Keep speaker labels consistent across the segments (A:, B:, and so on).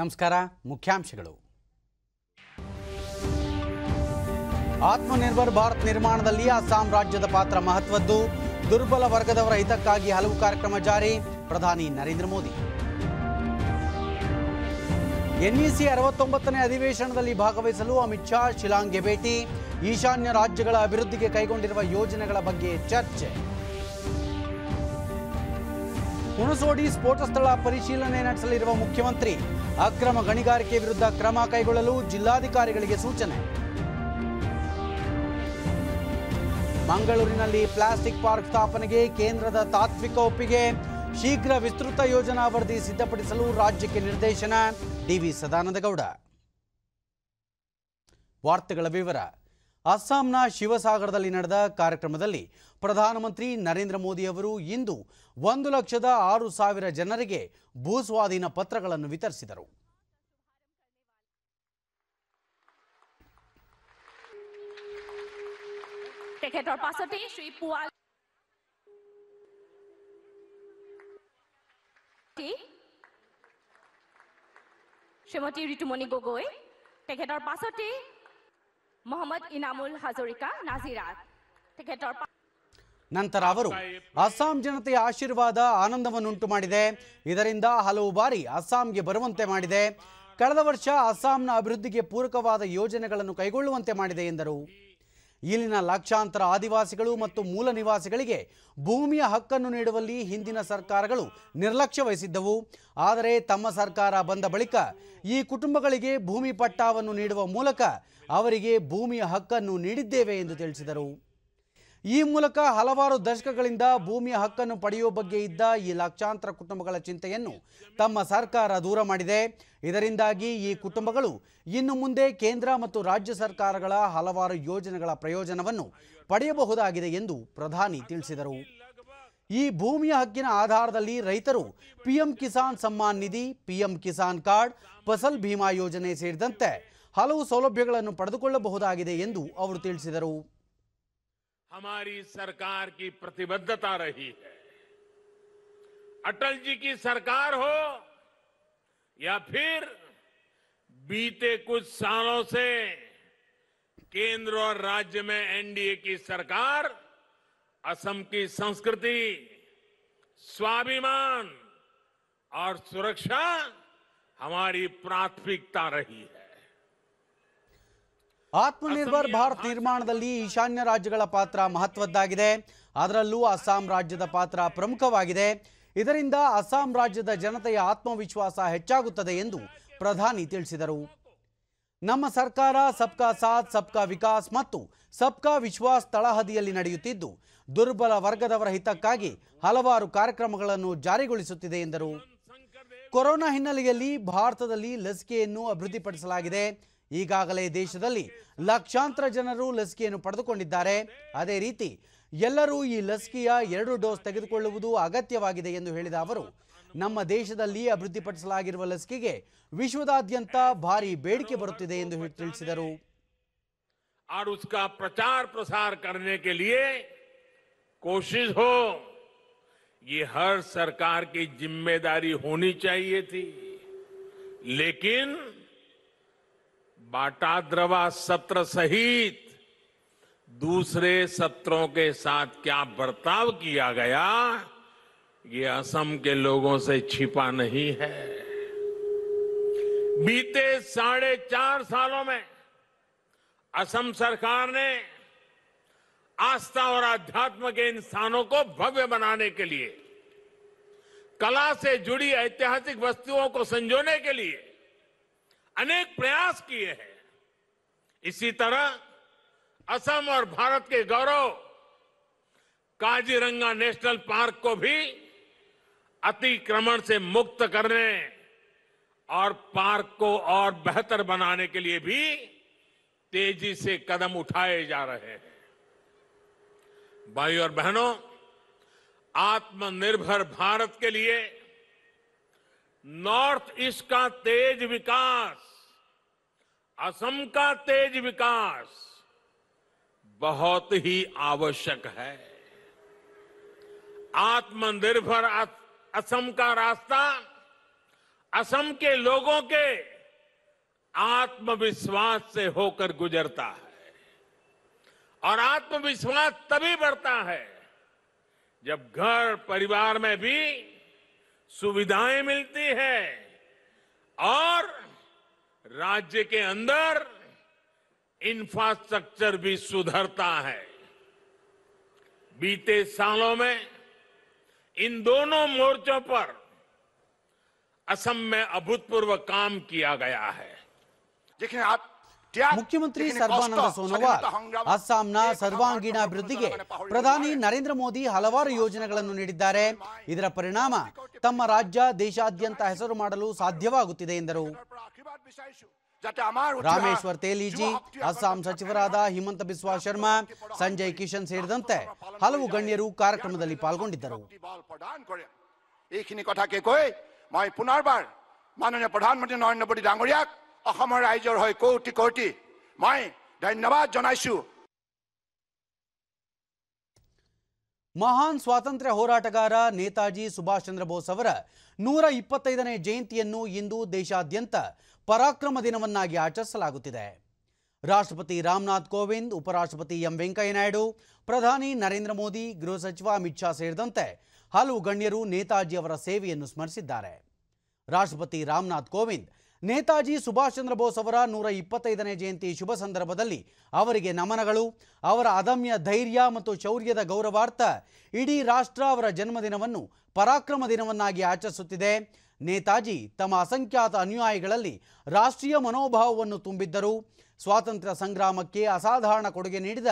A: ನಮಸ್ಕಾರ ಮುಖ್ಯಾಂಶಗಳು ಆತ್ಮನಿರ್ಭರ್ ಭಾರತ್ ನಿರ್ಮಾಣದಲ್ಲಿ ಅಸ್ಸಾಂ ರಾಜ್ಯದ ಪಾತ್ರ ಮಹತ್ವದ್ದು ದುರ್ಬಲ ವರ್ಗದವರ ಹಿತಕ್ಕಾಗಿ ಹಲವು ಕಾರ್ಯಕ್ರಮ ಜಾರಿ ಪ್ರಧಾನಿ ನರೇಂದ್ರ ಮೋದಿ ಎನ್ಇಸಿ ಅರವತ್ತೊಂಬತ್ತನೇ ಅಧಿವೇಶನದಲ್ಲಿ ಭಾಗವಹಿಸಲು ಅಮಿತ್ ಶಾ ಶಿಲಾಂಗ್ಗೆ ಭೇಟಿ ಈಶಾನ್ಯ ರಾಜ್ಯಗಳ ಅಭಿವೃದ್ಧಿಗೆ ಕೈಗೊಂಡಿರುವ ಯೋಜನೆಗಳ ಬಗ್ಗೆ ಚರ್ಚೆ ಹುಣಸೋಡಿ ಸ್ಫೋಟ ಸ್ಥಳ ಪರಿಶೀಲನೆ ನಡೆಸಲಿರುವ ಮುಖ್ಯಮಂತ್ರಿ ಅಕ್ರಮ ಗಣಿಗಾರಿಕೆ ವಿರುದ್ಧ ಕ್ರಮ ಕೈಗೊಳ್ಳಲು ಜಿಲ್ಲಾಧಿಕಾರಿಗಳಿಗೆ ಸೂಚನೆ ಮಂಗಳೂರಿನಲ್ಲಿ ಪ್ಲಾಸ್ಟಿಕ್ ಪಾರ್ಕ್ ಸ್ಥಾಪನೆಗೆ ಕೇಂದ್ರದ ತಾತ್ವಿಕ ಒಪ್ಪಿಗೆ ಶೀಘ್ರ ವಿಸ್ತೃತ ಯೋಜನಾ ವರದಿ ಸಿದ್ಧಪಡಿಸಲು ರಾಜ್ಯಕ್ಕೆ ನಿರ್ದೇಶನ ಡಿವಿ ಸದಾನಂದಗೌಡ ವಾರ್ತೆಗಳ ವಿವರ ಅಸ್ಸಾಂನ ಶಿವಸಾಗರದಲ್ಲಿ ನಡೆದ ಕಾರ್ಯಕ್ರಮದಲ್ಲಿ ಪ್ರಧಾನಮಂತ್ರಿ ನರೇಂದ್ರ ಮೋದಿ ಅವರು ಇಂದು ಒಂದು ಲಕ್ಷದ ಆರು ಸಾವಿರ ಜನರಿಗೆ ಭೂಸ್ವಾಧೀನ ಪತ್ರಗಳನ್ನು ವಿತರಿಸಿದರು ಶ್ರೀಮತಿ ঋতুমণি গগৈ ಪಾಸಟಿ ಮೊಹಮ್ಮದ್ ಇನಾಮುಲ್ ಹಜೋರಿಕಾ ನಂತರ ಅವರು ಅಸ್ಸಾಂ ಜನತೆಯ ಆಶೀರ್ವಾದ ಆನಂದವನ್ನುಂಟು ಮಾಡಿದೆ ಇದರಿಂದ ಹಲವು ಬಾರಿ ಅಸ್ಸಾಂಗೆ ಬರುವಂತೆ ಮಾಡಿದೆ ಕಳೆದ ವರ್ಷ ಅಸ್ಸಾಂನ ಅಭಿವೃದ್ಧಿಗೆ ಪೂರಕವಾದ ಯೋಜನೆಗಳನ್ನು ಕೈಗೊಳ್ಳುವಂತೆ ಮಾಡಿದೆ ಎಂದರು ಇಲ್ಲಿನ ಲಕ್ಷಾಂತರ ಆದಿವಾಸಿಗಳು ಮತ್ತು ಮೂಲ ನಿವಾಸಿಗಳಿಗೆ ಭೂಮಿಯ ಹಕ್ಕನ್ನು ನೀಡುವಲ್ಲಿ ಹಿಂದಿನ ಸರ್ಕಾರಗಳು ನಿರ್ಲಕ್ಷ್ಯ ವಹಿಸಿದ್ದವು ಆದರೆ ತಮ್ಮ ಸರ್ಕಾರ ಬಂದ ಬಳಿಕ ಈ ಕುಟುಂಬಗಳಿಗೆ ಭೂಮಿ ಪಟ್ಟಾವನ್ನು ನೀಡುವ ಮೂಲಕ ಅವರಿಗೆ ಭೂಮಿಯ ಹಕ್ಕನ್ನು ನೀಡಿದ್ದೇವೆ ಎಂದು ತಿಳಿಸಿದರು ಈ ಮೂಲಕ ಹಲವಾರು ದಶಕಗಳಿಂದ ಭೂಮಿಯ ಹಕ್ಕನ್ನು ಪಡೆಯುವ ಬಗ್ಗೆ ಇದ್ದ ಈ ಲಕ್ಷಾಂತರ ಕುಟುಂಬಗಳ ಚಿಂತೆಯನ್ನು ತಮ್ಮ ಸರ್ಕಾರ ದೂರ ಮಾಡಿದೆ ಇದರಿಂದಾಗಿ ಈ ಕುಟುಂಬಗಳು ಇನ್ನು ಮುಂದೆ ಕೇಂದ್ರ ಮತ್ತು ರಾಜ್ಯ ಸರ್ಕಾರಗಳ ಹಲವಾರು ಯೋಜನೆಗಳ ಪ್ರಯೋಜನವನ್ನು ಪಡೆಯಬಹುದಾಗಿದೆ ಎಂದು ಪ್ರಧಾನಿ ತಿಳಿಸಿದರು ಈ ಭೂಮಿಯ ಹಕ್ಕಿನ ಆಧಾರದಲ್ಲಿ ರೈತರು PM Kisan Samman Nidhi PM Kisan card Fasal Bima ಯೋಜನೆ ಸೇರಿದಂತೆ ಹಲವು ಸೌಲಭ್ಯಗಳನ್ನು ಪಡೆದುಕೊಳ್ಳಬಹುದಾಗಿದೆ ಎಂದು ಅವರು ತಿಳಿಸಿದರು
B: हमारी सरकार की प्रतिबद्धता रही है अटल जी की सरकार हो या फिर बीते कुछ सालों से केंद्र और राज्य में एनडीए की सरकार असम की संस्कृति स्वाभिमान और सुरक्षा हमारी प्राथमिकता रही है
A: ಆತ್ಮನಿರ್ಭರ್ ಭಾರತ್ ನಿರ್ಮಾಣದಲ್ಲಿ ಈಶಾನ್ಯ ರಾಜ್ಯಗಳ ಪಾತ್ರ ಮಹತ್ವದ್ದಾಗಿದೆ ಅದರಲ್ಲೂ ಅಸ್ಸಾಂ ರಾಜ್ಯದ ಪಾತ್ರ ಪ್ರಮುಖವಾಗಿದೆ ಇದರಿಂದ ಅಸ್ಸಾಂ ರಾಜ್ಯದ ಜನತೆಯ ಆತ್ಮವಿಶ್ವಾಸ ಹೆಚ್ಚಾಗುತ್ತದೆ ಎಂದು ಪ್ರಧಾನಿ ತಿಳಿಸಿದರು ನಮ್ಮ ಸರ್ಕಾರ ಕಾ ಸಾಥ್ ಕಾ ವಿಕಾಸ್ ಮತ್ತು ಕಾ ವಿಶ್ವಾಸ್ ತಳಹದಿಯಲ್ಲಿ ನಡೆಯುತ್ತಿದ್ದು ದುರ್ಬಲ ವರ್ಗದವರ ಹಿತಕ್ಕಾಗಿ ಹಲವಾರು ಕಾರ್ಯಕ್ರಮಗಳನ್ನು ಜಾರಿಗೊಳಿಸುತ್ತಿದೆ ಎಂದರು ಕೊರೋನಾ ಹಿನ್ನೆಲೆಯಲ್ಲಿ ಭಾರತದಲ್ಲಿ ಲಸಿಕೆಯನ್ನು ಅಭಿವೃದ್ಧಿಪಡಿಸಲಾಗಿದೆ ಈಗಾಗಲೇ ದೇಶದಲ್ಲಿ ಲಕ್ಷಾಂತರ ಜನರು ಲಸಿಕೆಯನ್ನು ಪಡೆದುಕೊಂಡಿದ್ದಾರೆ ಅದೇ ರೀತಿ ಎಲ್ಲರೂ ಈ ಲಸಿಕೆಯ ಎರಡು ಡೋಸ್ ತೆಗೆದುಕೊಳ್ಳುವುದು ಅಗತ್ಯವಾಗಿದೆ ಎಂದು ಹೇಳಿದ ಅವರು ನಮ್ಮ ದೇಶದಲ್ಲಿ ಅಭಿವೃದ್ಧಿಪಡಿಸಲಾಗಿರುವ ಲಸಿಕೆಗೆ ವಿಶ್ವದಾದ್ಯಂತ ಭಾರಿ ಬೇಡಿಕೆ ಬರುತ್ತಿದೆ ಎಂದು ತಿಳಿಸಿದರು
B: ಪ್ರಚಾರ ಪ್ರಸಾರ ಪ್ರಸಾರ ये हर बाटाद्रवा सत्र सहित दूसरे सत्रों के साथ क्या बर्ताव किया गया ये असम के लोगों से छिपा नहीं है बीते साढ़े चार सालों में असम सरकार ने आस्था और आध्यात्म के इंसानों को भव्य बनाने के लिए कला से जुड़ी ऐतिहासिक वस्तुओं को संजोने के लिए अनेक प्रयास किए हैं इसी तरह असम और भारत के गौरव काजीरंगा नेशनल पार्क को भी अतिक्रमण से मुक्त करने और पार्क को और बेहतर बनाने के लिए भी तेजी से कदम उठाए जा रहे हैं भाई और बहनों आत्मनिर्भर भारत के लिए नॉर्थ ईस्ट का तेज विकास असम का तेज विकास बहुत ही आवश्यक है आत्मनिर्भर असम का रास्ता असम के लोगों के आत्मविश्वास से होकर गुजरता है और आत्मविश्वास तभी बढ़ता है जब घर परिवार में भी सुविधाएं मिलती है और राज्य के अंदर इंफ्रास्ट्रक्चर भी सुधरता है बीते सालों में इन दोनों मोर्चों पर असम में अभूतपूर्व काम किया गया है देखिए आप
A: ಮುಖ್ಯಮಂತ್ರಿ ಸರ್ಬಾನಂದ ಸೋನೋವಾಲ್ ಅಸ್ಸಾಂನ ಸರ್ವಾಂಗೀಣ ಅಭಿವೃದ್ಧಿಗೆ ಪ್ರಧಾನಿ ನರೇಂದ್ರ ಮೋದಿ ಹಲವಾರು ಯೋಜನೆಗಳನ್ನು ನೀಡಿದ್ದಾರೆ ಇದರ ಪರಿಣಾಮ ತಮ್ಮ ರಾಜ್ಯ ದೇಶಾದ್ಯಂತ ಹೆಸರು ಮಾಡಲು ಸಾಧ್ಯವಾಗುತ್ತಿದೆ ಎಂದರು ರಾಮೇಶ್ವರ್ ತೇಲಿಜಿ ಅಸ್ಸಾಂ ಸಚಿವರಾದ ಹಿಮಂತ ಬಿಸ್ವಾ ಶರ್ಮಾ ಸಂಜಯ್ ಕಿಶನ್ ಸೇರಿದಂತೆ ಹಲವು ಗಣ್ಯರು ಕಾರ್ಯಕ್ರಮದಲ್ಲಿ ಪಾಲ್ಗೊಂಡಿದ್ದರು ಮಹಾನ್ ಸ್ವಾತಂತ್ರ್ಯ ಹೋರಾಟಗಾರ ನೇತಾಜಿ ಸುಭಾಷ್ ಚಂದ್ರ ಬೋಸ್ ಅವರ ನೂರ ಇಪ್ಪತ್ತೈದನೇ ಜಯಂತಿಯನ್ನು ಇಂದು ದೇಶಾದ್ಯಂತ ಪರಾಕ್ರಮ ದಿನವನ್ನಾಗಿ ಆಚರಿಸಲಾಗುತ್ತಿದೆ ರಾಷ್ಟ್ರಪತಿ ರಾಮನಾಥ್ ಕೋವಿಂದ್ ಉಪರಾಷ್ಟ್ರಪತಿ ಎಂ ವೆಂಕಯ್ಯನಾಯ್ಡು ಪ್ರಧಾನಿ ನರೇಂದ್ರ ಮೋದಿ ಗೃಹ ಸಚಿವ ಅಮಿತ್ ಶಾ ಸೇರಿದಂತೆ ಹಲವು ಗಣ್ಯರು ನೇತಾಜಿ ಅವರ ಸೇವೆಯನ್ನು ಸ್ಮರಿಸಿದ್ದಾರೆ ರಾಷ್ಟ್ರಪತಿ ರಾಮನಾಥ್ ಕೋವಿಂದ್ ನೇತಾಜಿ ಸುಭಾಷ್ ಚಂದ್ರ ಬೋಸ್ ಅವರ ನೂರ ಇಪ್ಪತ್ತೈದನೇ ಜಯಂತಿ ಶುಭ ಸಂದರ್ಭದಲ್ಲಿ ಅವರಿಗೆ ನಮನಗಳು ಅವರ ಅದಮ್ಯ ಧೈರ್ಯ ಮತ್ತು ಶೌರ್ಯದ ಗೌರವಾರ್ಥ ಇಡೀ ರಾಷ್ಟ್ರ ಅವರ ಜನ್ಮದಿನವನ್ನು ಪರಾಕ್ರಮ ದಿನವನ್ನಾಗಿ ಆಚರಿಸುತ್ತಿದೆ ನೇತಾಜಿ ತಮ್ಮ ಅಸಂಖ್ಯಾತ ಅನುಯಾಯಿಗಳಲ್ಲಿ ರಾಷ್ಟ್ರೀಯ ಮನೋಭಾವವನ್ನು ತುಂಬಿದ್ದರು ಸ್ವಾತಂತ್ರ್ಯ ಸಂಗ್ರಾಮಕ್ಕೆ ಅಸಾಧಾರಣ ಕೊಡುಗೆ ನೀಡಿದ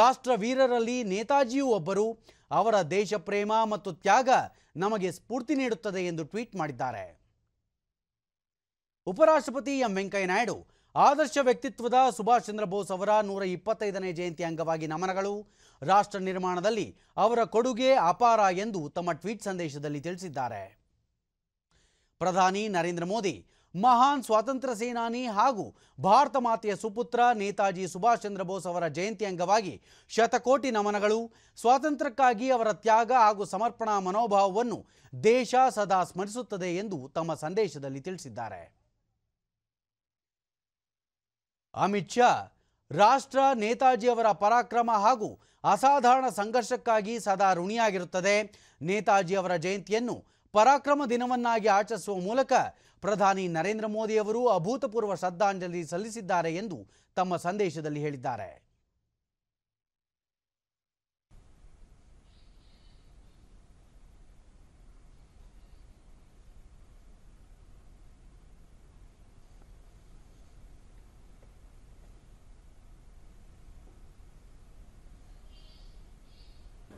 A: ರಾಷ್ಟ್ರವೀರರಲ್ಲಿ ನೇತಾಜಿಯೂ ಒಬ್ಬರು ಅವರ ದೇಶಪ್ರೇಮ ಮತ್ತು ತ್ಯಾಗ ನಮಗೆ ಸ್ಫೂರ್ತಿ ನೀಡುತ್ತದೆ ಎಂದು ಟ್ವೀಟ್ ಮಾಡಿದ್ದಾರೆ ಉಪರಾಷ್ಟ್ರಪತಿ ಎಂ ವೆಂಕಯ್ಯನಾಯ್ಡು ಆದರ್ಶ ವ್ಯಕ್ತಿತ್ವದ ಸುಭಾಷ್ ಚಂದ್ರ ಬೋಸ್ ಅವರ ನೂರ ಇಪ್ಪತ್ತೈದನೇ ಜಯಂತಿ ಅಂಗವಾಗಿ ನಮನಗಳು ರಾಷ್ಟ್ರ ನಿರ್ಮಾಣದಲ್ಲಿ ಅವರ ಕೊಡುಗೆ ಅಪಾರ ಎಂದು ತಮ್ಮ ಟ್ವೀಟ್ ಸಂದೇಶದಲ್ಲಿ ತಿಳಿಸಿದ್ದಾರೆ ಪ್ರಧಾನಿ ನರೇಂದ್ರ ಮೋದಿ ಮಹಾನ್ ಸ್ವಾತಂತ್ರ್ಯ ಸೇನಾನಿ ಹಾಗೂ ಭಾರತ ಮಾತೆಯ ಸುಪುತ್ರ ನೇತಾಜಿ ಸುಭಾಷ್ ಚಂದ್ರ ಬೋಸ್ ಅವರ ಜಯಂತಿ ಅಂಗವಾಗಿ ಶತಕೋಟಿ ನಮನಗಳು ಸ್ವಾತಂತ್ರ್ಯಕ್ಕಾಗಿ ಅವರ ತ್ಯಾಗ ಹಾಗೂ ಸಮರ್ಪಣಾ ಮನೋಭಾವವನ್ನು ದೇಶ ಸದಾ ಸ್ಮರಿಸುತ್ತದೆ ಎಂದು ತಮ್ಮ ಸಂದೇಶದಲ್ಲಿ ತಿಳಿಸಿದ್ದಾರೆ ಅಮಿತ್ ಶಾ ರಾಷ್ಟ್ರ ನೇತಾಜಿಯವರ ಪರಾಕ್ರಮ ಹಾಗೂ ಅಸಾಧಾರಣ ಸಂಘರ್ಷಕ್ಕಾಗಿ ಸದಾ ಋಣಿಯಾಗಿರುತ್ತದೆ ನೇತಾಜಿಯವರ ಜಯಂತಿಯನ್ನು ಪರಾಕ್ರಮ ದಿನವನ್ನಾಗಿ ಆಚರಿಸುವ ಮೂಲಕ ಪ್ರಧಾನಿ ನರೇಂದ್ರ ಮೋದಿಯವರು ಅಭೂತಪೂರ್ವ ಶ್ರದ್ಧಾಂಜಲಿ ಸಲ್ಲಿಸಿದ್ದಾರೆ ಎಂದು ತಮ್ಮ ಸಂದೇಶದಲ್ಲಿ ಹೇಳಿದ್ದಾರೆ